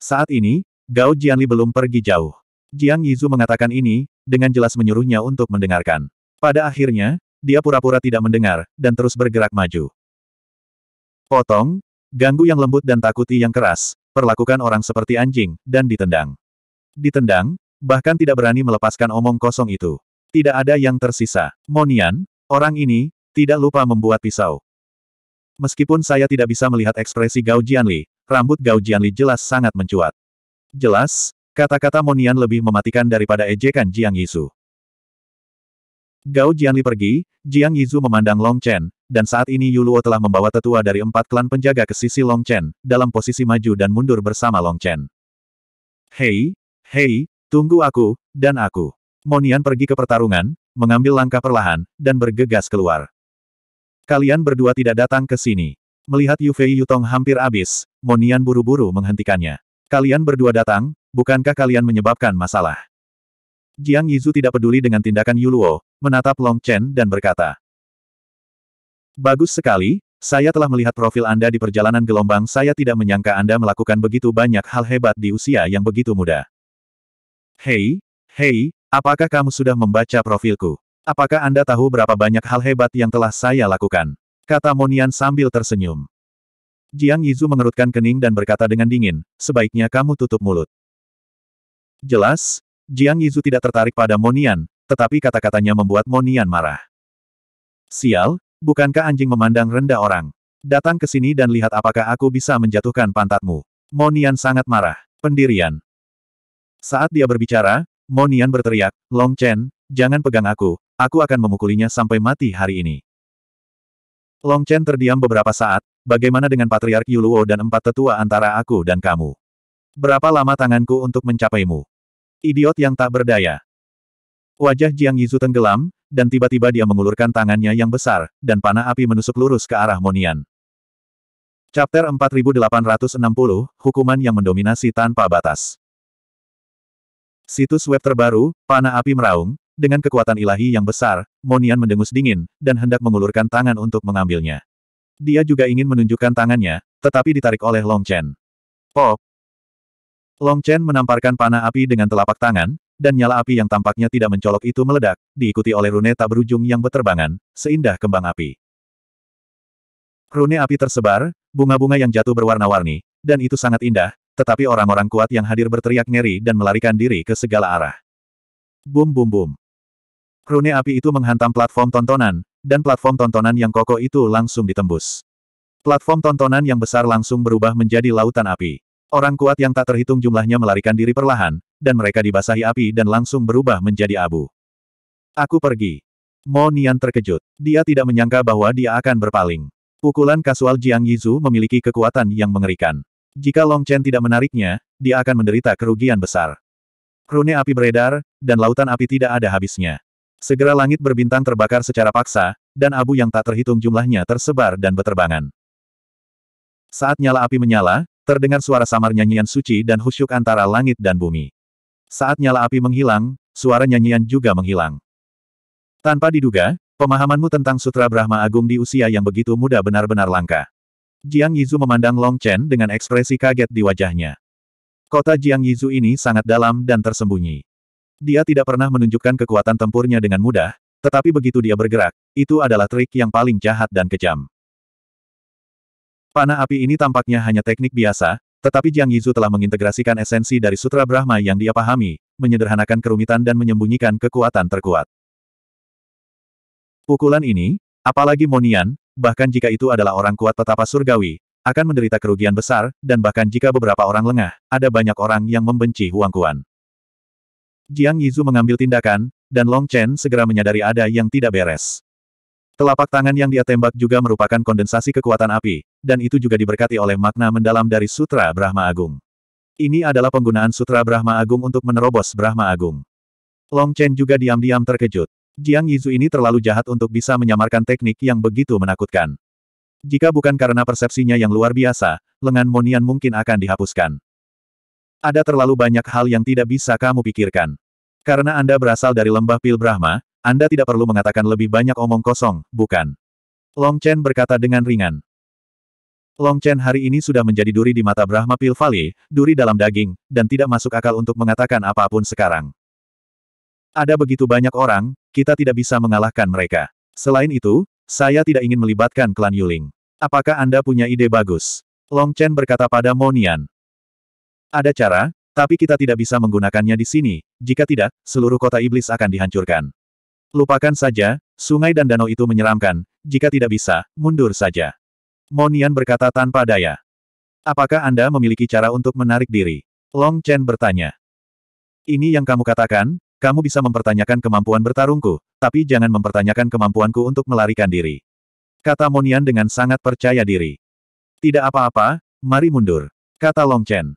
[SPEAKER 1] Saat ini, Gao Jianli belum pergi jauh. Jiang Yizu mengatakan ini, dengan jelas menyuruhnya untuk mendengarkan. Pada akhirnya, dia pura-pura tidak mendengar, dan terus bergerak maju. Potong, ganggu yang lembut dan takuti yang keras, perlakukan orang seperti anjing, dan ditendang. Ditendang, bahkan tidak berani melepaskan omong kosong itu. Tidak ada yang tersisa. Monian, orang ini, tidak lupa membuat pisau. Meskipun saya tidak bisa melihat ekspresi Gao Jianli, rambut Gao Jianli jelas sangat mencuat. Jelas, Kata-kata Monian lebih mematikan daripada ejekan Jiang Yizu. Gao Jianli pergi, Jiang Yizu memandang Long Chen, dan saat ini Yuluo telah membawa tetua dari empat klan penjaga ke sisi Long Chen, dalam posisi maju dan mundur bersama Long Chen. Hei, hei, tunggu aku, dan aku. Monian pergi ke pertarungan, mengambil langkah perlahan, dan bergegas keluar. Kalian berdua tidak datang ke sini. Melihat Yufei Yutong hampir habis, Monian buru-buru menghentikannya. Kalian berdua datang, bukankah kalian menyebabkan masalah? Jiang Yizu tidak peduli dengan tindakan Yuluo, menatap Long Chen dan berkata. Bagus sekali, saya telah melihat profil Anda di perjalanan gelombang saya tidak menyangka Anda melakukan begitu banyak hal hebat di usia yang begitu muda. Hei, hei, apakah kamu sudah membaca profilku? Apakah Anda tahu berapa banyak hal hebat yang telah saya lakukan? Kata Monian sambil tersenyum. Jiang Yizu mengerutkan kening dan berkata dengan dingin, sebaiknya kamu tutup mulut. Jelas, Jiang Yizu tidak tertarik pada Monian, tetapi kata-katanya membuat Monian marah. Sial, bukankah anjing memandang rendah orang? Datang ke sini dan lihat apakah aku bisa menjatuhkan pantatmu. Monian sangat marah. Pendirian. Saat dia berbicara, Monian berteriak, Long Chen, jangan pegang aku, aku akan memukulinya sampai mati hari ini. Long Chen terdiam beberapa saat, bagaimana dengan Patriark Yuluo dan empat tetua antara aku dan kamu? Berapa lama tanganku untuk mencapaimu? Idiot yang tak berdaya. Wajah Jiang Yizu tenggelam, dan tiba-tiba dia mengulurkan tangannya yang besar, dan panah api menusuk lurus ke arah Monian. Chapter 4860, Hukuman yang mendominasi tanpa batas. Situs web terbaru, panah api meraung, dengan kekuatan ilahi yang besar, Monian mendengus dingin, dan hendak mengulurkan tangan untuk mengambilnya. Dia juga ingin menunjukkan tangannya, tetapi ditarik oleh Long Chen. Pop, Long Chen menamparkan panah api dengan telapak tangan, dan nyala api yang tampaknya tidak mencolok itu meledak, diikuti oleh rune tak berujung yang beterbangan, seindah kembang api. Rune api tersebar, bunga-bunga yang jatuh berwarna-warni, dan itu sangat indah, tetapi orang-orang kuat yang hadir berteriak ngeri dan melarikan diri ke segala arah. Bum bum bum. Rune api itu menghantam platform tontonan, dan platform tontonan yang kokoh itu langsung ditembus. Platform tontonan yang besar langsung berubah menjadi lautan api. Orang kuat yang tak terhitung jumlahnya melarikan diri perlahan, dan mereka dibasahi api dan langsung berubah menjadi abu. Aku pergi. Mo Nian terkejut. Dia tidak menyangka bahwa dia akan berpaling. Pukulan kasual Jiang Yizu memiliki kekuatan yang mengerikan. Jika Long Chen tidak menariknya, dia akan menderita kerugian besar. Rune api beredar, dan lautan api tidak ada habisnya. Segera langit berbintang terbakar secara paksa, dan abu yang tak terhitung jumlahnya tersebar dan beterbangan. Saat nyala api menyala, Terdengar suara samar nyanyian suci dan khusyuk antara langit dan bumi. Saat nyala api menghilang, suara nyanyian juga menghilang. Tanpa diduga, pemahamanmu tentang Sutra Brahma Agung di usia yang begitu muda benar-benar langka. Jiang Yizu memandang Long Chen dengan ekspresi kaget di wajahnya. Kota Jiang Yizu ini sangat dalam dan tersembunyi. Dia tidak pernah menunjukkan kekuatan tempurnya dengan mudah, tetapi begitu dia bergerak, itu adalah trik yang paling jahat dan kejam. Panah api ini tampaknya hanya teknik biasa, tetapi Jiang Yizu telah mengintegrasikan esensi dari Sutra Brahma yang dia pahami, menyederhanakan kerumitan dan menyembunyikan kekuatan terkuat. Pukulan ini, apalagi Monian, bahkan jika itu adalah orang kuat petapa surgawi, akan menderita kerugian besar, dan bahkan jika beberapa orang lengah, ada banyak orang yang membenci Huang Kuan. Jiang Yizu mengambil tindakan, dan Long Chen segera menyadari ada yang tidak beres. Telapak tangan yang dia tembak juga merupakan kondensasi kekuatan api, dan itu juga diberkati oleh makna mendalam dari Sutra Brahma Agung. Ini adalah penggunaan Sutra Brahma Agung untuk menerobos Brahma Agung. Long Chen juga diam-diam terkejut. Jiang Yizu ini terlalu jahat untuk bisa menyamarkan teknik yang begitu menakutkan. Jika bukan karena persepsinya yang luar biasa, lengan Monian mungkin akan dihapuskan. Ada terlalu banyak hal yang tidak bisa kamu pikirkan. Karena Anda berasal dari lembah Pil Brahma, anda tidak perlu mengatakan lebih banyak omong kosong, bukan? Long Chen berkata dengan ringan. Long Chen hari ini sudah menjadi duri di mata Brahma Pilvali, duri dalam daging, dan tidak masuk akal untuk mengatakan apapun sekarang. Ada begitu banyak orang, kita tidak bisa mengalahkan mereka. Selain itu, saya tidak ingin melibatkan klan Yuling. Apakah Anda punya ide bagus? Long Chen berkata pada Monian. Ada cara, tapi kita tidak bisa menggunakannya di sini, jika tidak, seluruh kota iblis akan dihancurkan. Lupakan saja, sungai dan danau itu menyeramkan, jika tidak bisa, mundur saja. Monian berkata tanpa daya. Apakah Anda memiliki cara untuk menarik diri? Long Chen bertanya. Ini yang kamu katakan, kamu bisa mempertanyakan kemampuan bertarungku, tapi jangan mempertanyakan kemampuanku untuk melarikan diri. Kata Monian dengan sangat percaya diri. Tidak apa-apa, mari mundur. Kata Long Chen.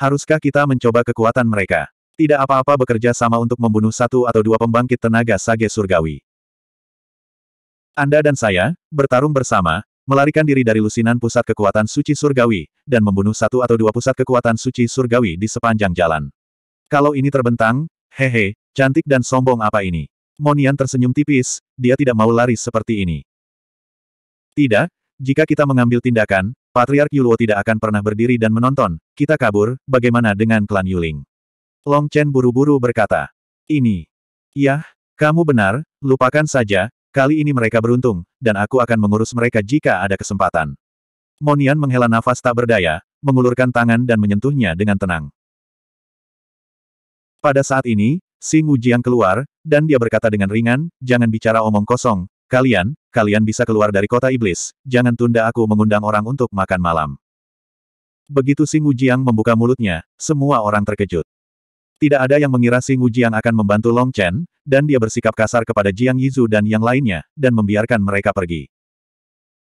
[SPEAKER 1] Haruskah kita mencoba kekuatan mereka? Tidak apa-apa bekerja sama untuk membunuh satu atau dua pembangkit tenaga sage surgawi. Anda dan saya, bertarung bersama, melarikan diri dari lusinan pusat kekuatan suci surgawi, dan membunuh satu atau dua pusat kekuatan suci surgawi di sepanjang jalan. Kalau ini terbentang, hehe, cantik dan sombong apa ini? Monian tersenyum tipis, dia tidak mau lari seperti ini. Tidak, jika kita mengambil tindakan, Patriark Yuluo tidak akan pernah berdiri dan menonton, kita kabur, bagaimana dengan klan Yuling? Long Chen buru-buru berkata. Ini. Yah, kamu benar, lupakan saja, kali ini mereka beruntung, dan aku akan mengurus mereka jika ada kesempatan. Monian menghela nafas tak berdaya, mengulurkan tangan dan menyentuhnya dengan tenang. Pada saat ini, Sing Wujiang keluar, dan dia berkata dengan ringan, jangan bicara omong kosong, kalian, kalian bisa keluar dari kota iblis, jangan tunda aku mengundang orang untuk makan malam. Begitu Sing Wujiang membuka mulutnya, semua orang terkejut. Tidak ada yang mengira Xing Wujiang akan membantu Long Chen, dan dia bersikap kasar kepada Jiang Yizu dan yang lainnya, dan membiarkan mereka pergi.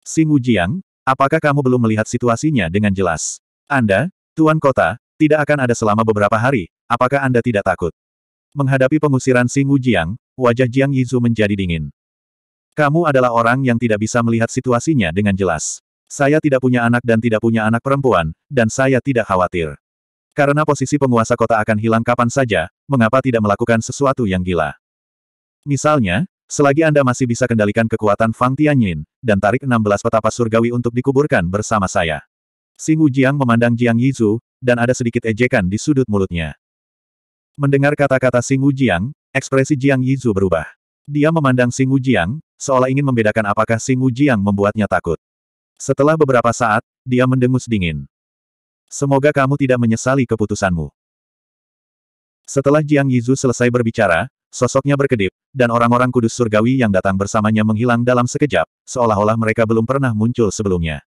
[SPEAKER 1] Xing Wujiang, apakah kamu belum melihat situasinya dengan jelas? Anda, Tuan Kota, tidak akan ada selama beberapa hari, apakah Anda tidak takut? Menghadapi pengusiran Xing Wujiang, wajah Jiang Yizu menjadi dingin. Kamu adalah orang yang tidak bisa melihat situasinya dengan jelas. Saya tidak punya anak dan tidak punya anak perempuan, dan saya tidak khawatir. Karena posisi penguasa kota akan hilang kapan saja, mengapa tidak melakukan sesuatu yang gila? Misalnya, selagi Anda masih bisa kendalikan kekuatan Fang Tianyin, dan tarik 16 petapa surgawi untuk dikuburkan bersama saya. Sing Jiang memandang Jiang Yizu, dan ada sedikit ejekan di sudut mulutnya. Mendengar kata-kata Sing Jiang, ekspresi Jiang Yizu berubah. Dia memandang Sing Jiang, seolah ingin membedakan apakah Sing Jiang membuatnya takut. Setelah beberapa saat, dia mendengus dingin. Semoga kamu tidak menyesali keputusanmu. Setelah Jiang Yizu selesai berbicara, sosoknya berkedip, dan orang-orang kudus surgawi yang datang bersamanya menghilang dalam sekejap, seolah-olah mereka belum pernah muncul sebelumnya.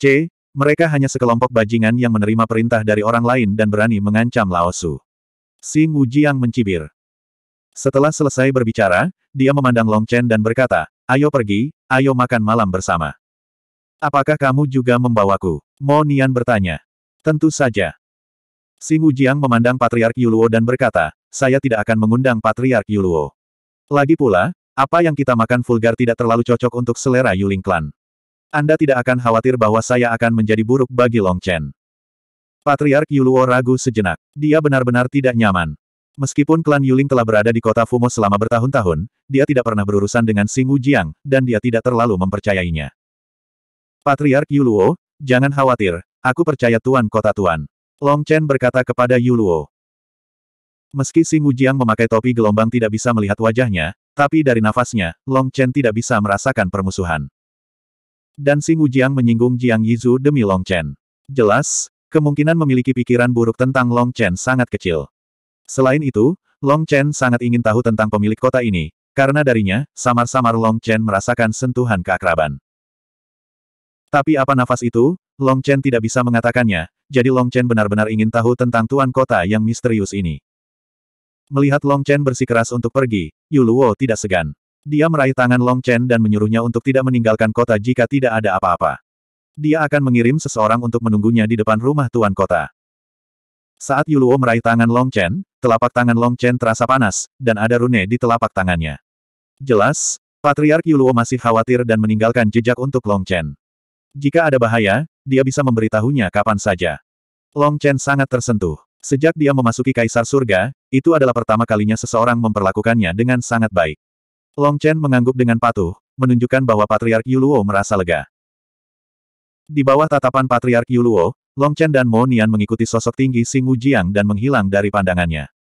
[SPEAKER 1] C. Mereka hanya sekelompok bajingan yang menerima perintah dari orang lain dan berani mengancam Laosu. Wu Jiang mencibir. Setelah selesai berbicara, dia memandang Long Chen dan berkata, ayo pergi, ayo makan malam bersama. Apakah kamu juga membawaku? Mo Nian bertanya. Tentu saja. Singu Jiang memandang Patriark Yuluo dan berkata, saya tidak akan mengundang Patriark Yuluo. Lagi pula, apa yang kita makan vulgar tidak terlalu cocok untuk selera Yuling Clan. Anda tidak akan khawatir bahwa saya akan menjadi buruk bagi Long Chen. Patriark Yuluo ragu sejenak. Dia benar-benar tidak nyaman. Meskipun klan Yuling telah berada di kota Fumo selama bertahun-tahun, dia tidak pernah berurusan dengan Singu Jiang, dan dia tidak terlalu mempercayainya. Patriark Yuluo, jangan khawatir, aku percaya Tuan Kota Tuan. Long Chen berkata kepada Yuluo. Meski Sing Wujiang memakai topi gelombang tidak bisa melihat wajahnya, tapi dari nafasnya, Long Chen tidak bisa merasakan permusuhan. Dan Sing Wujiang menyinggung Jiang Yizu demi Long Chen. Jelas, kemungkinan memiliki pikiran buruk tentang Long Chen sangat kecil. Selain itu, Long Chen sangat ingin tahu tentang pemilik kota ini, karena darinya, samar-samar Long Chen merasakan sentuhan keakraban. Tapi apa nafas itu? Long Chen tidak bisa mengatakannya, jadi Long Chen benar-benar ingin tahu tentang tuan kota yang misterius ini. Melihat Long Chen bersikeras untuk pergi, Yuluo tidak segan. Dia meraih tangan Long Chen dan menyuruhnya untuk tidak meninggalkan kota jika tidak ada apa-apa. Dia akan mengirim seseorang untuk menunggunya di depan rumah tuan kota. Saat Yuluo meraih tangan Long Chen, telapak tangan Long Chen terasa panas, dan ada rune di telapak tangannya. Jelas, Patriark Yuluo masih khawatir dan meninggalkan jejak untuk Long Chen. Jika ada bahaya, dia bisa memberitahunya kapan saja. Long Chen sangat tersentuh. Sejak dia memasuki Kaisar Surga, itu adalah pertama kalinya seseorang memperlakukannya dengan sangat baik. Long Chen mengangguk dengan patuh, menunjukkan bahwa Patriark Yuluo merasa lega. Di bawah tatapan Patriark Yuluo, Long Chen dan Mo Nian mengikuti sosok tinggi Sing Wujiang dan menghilang dari pandangannya.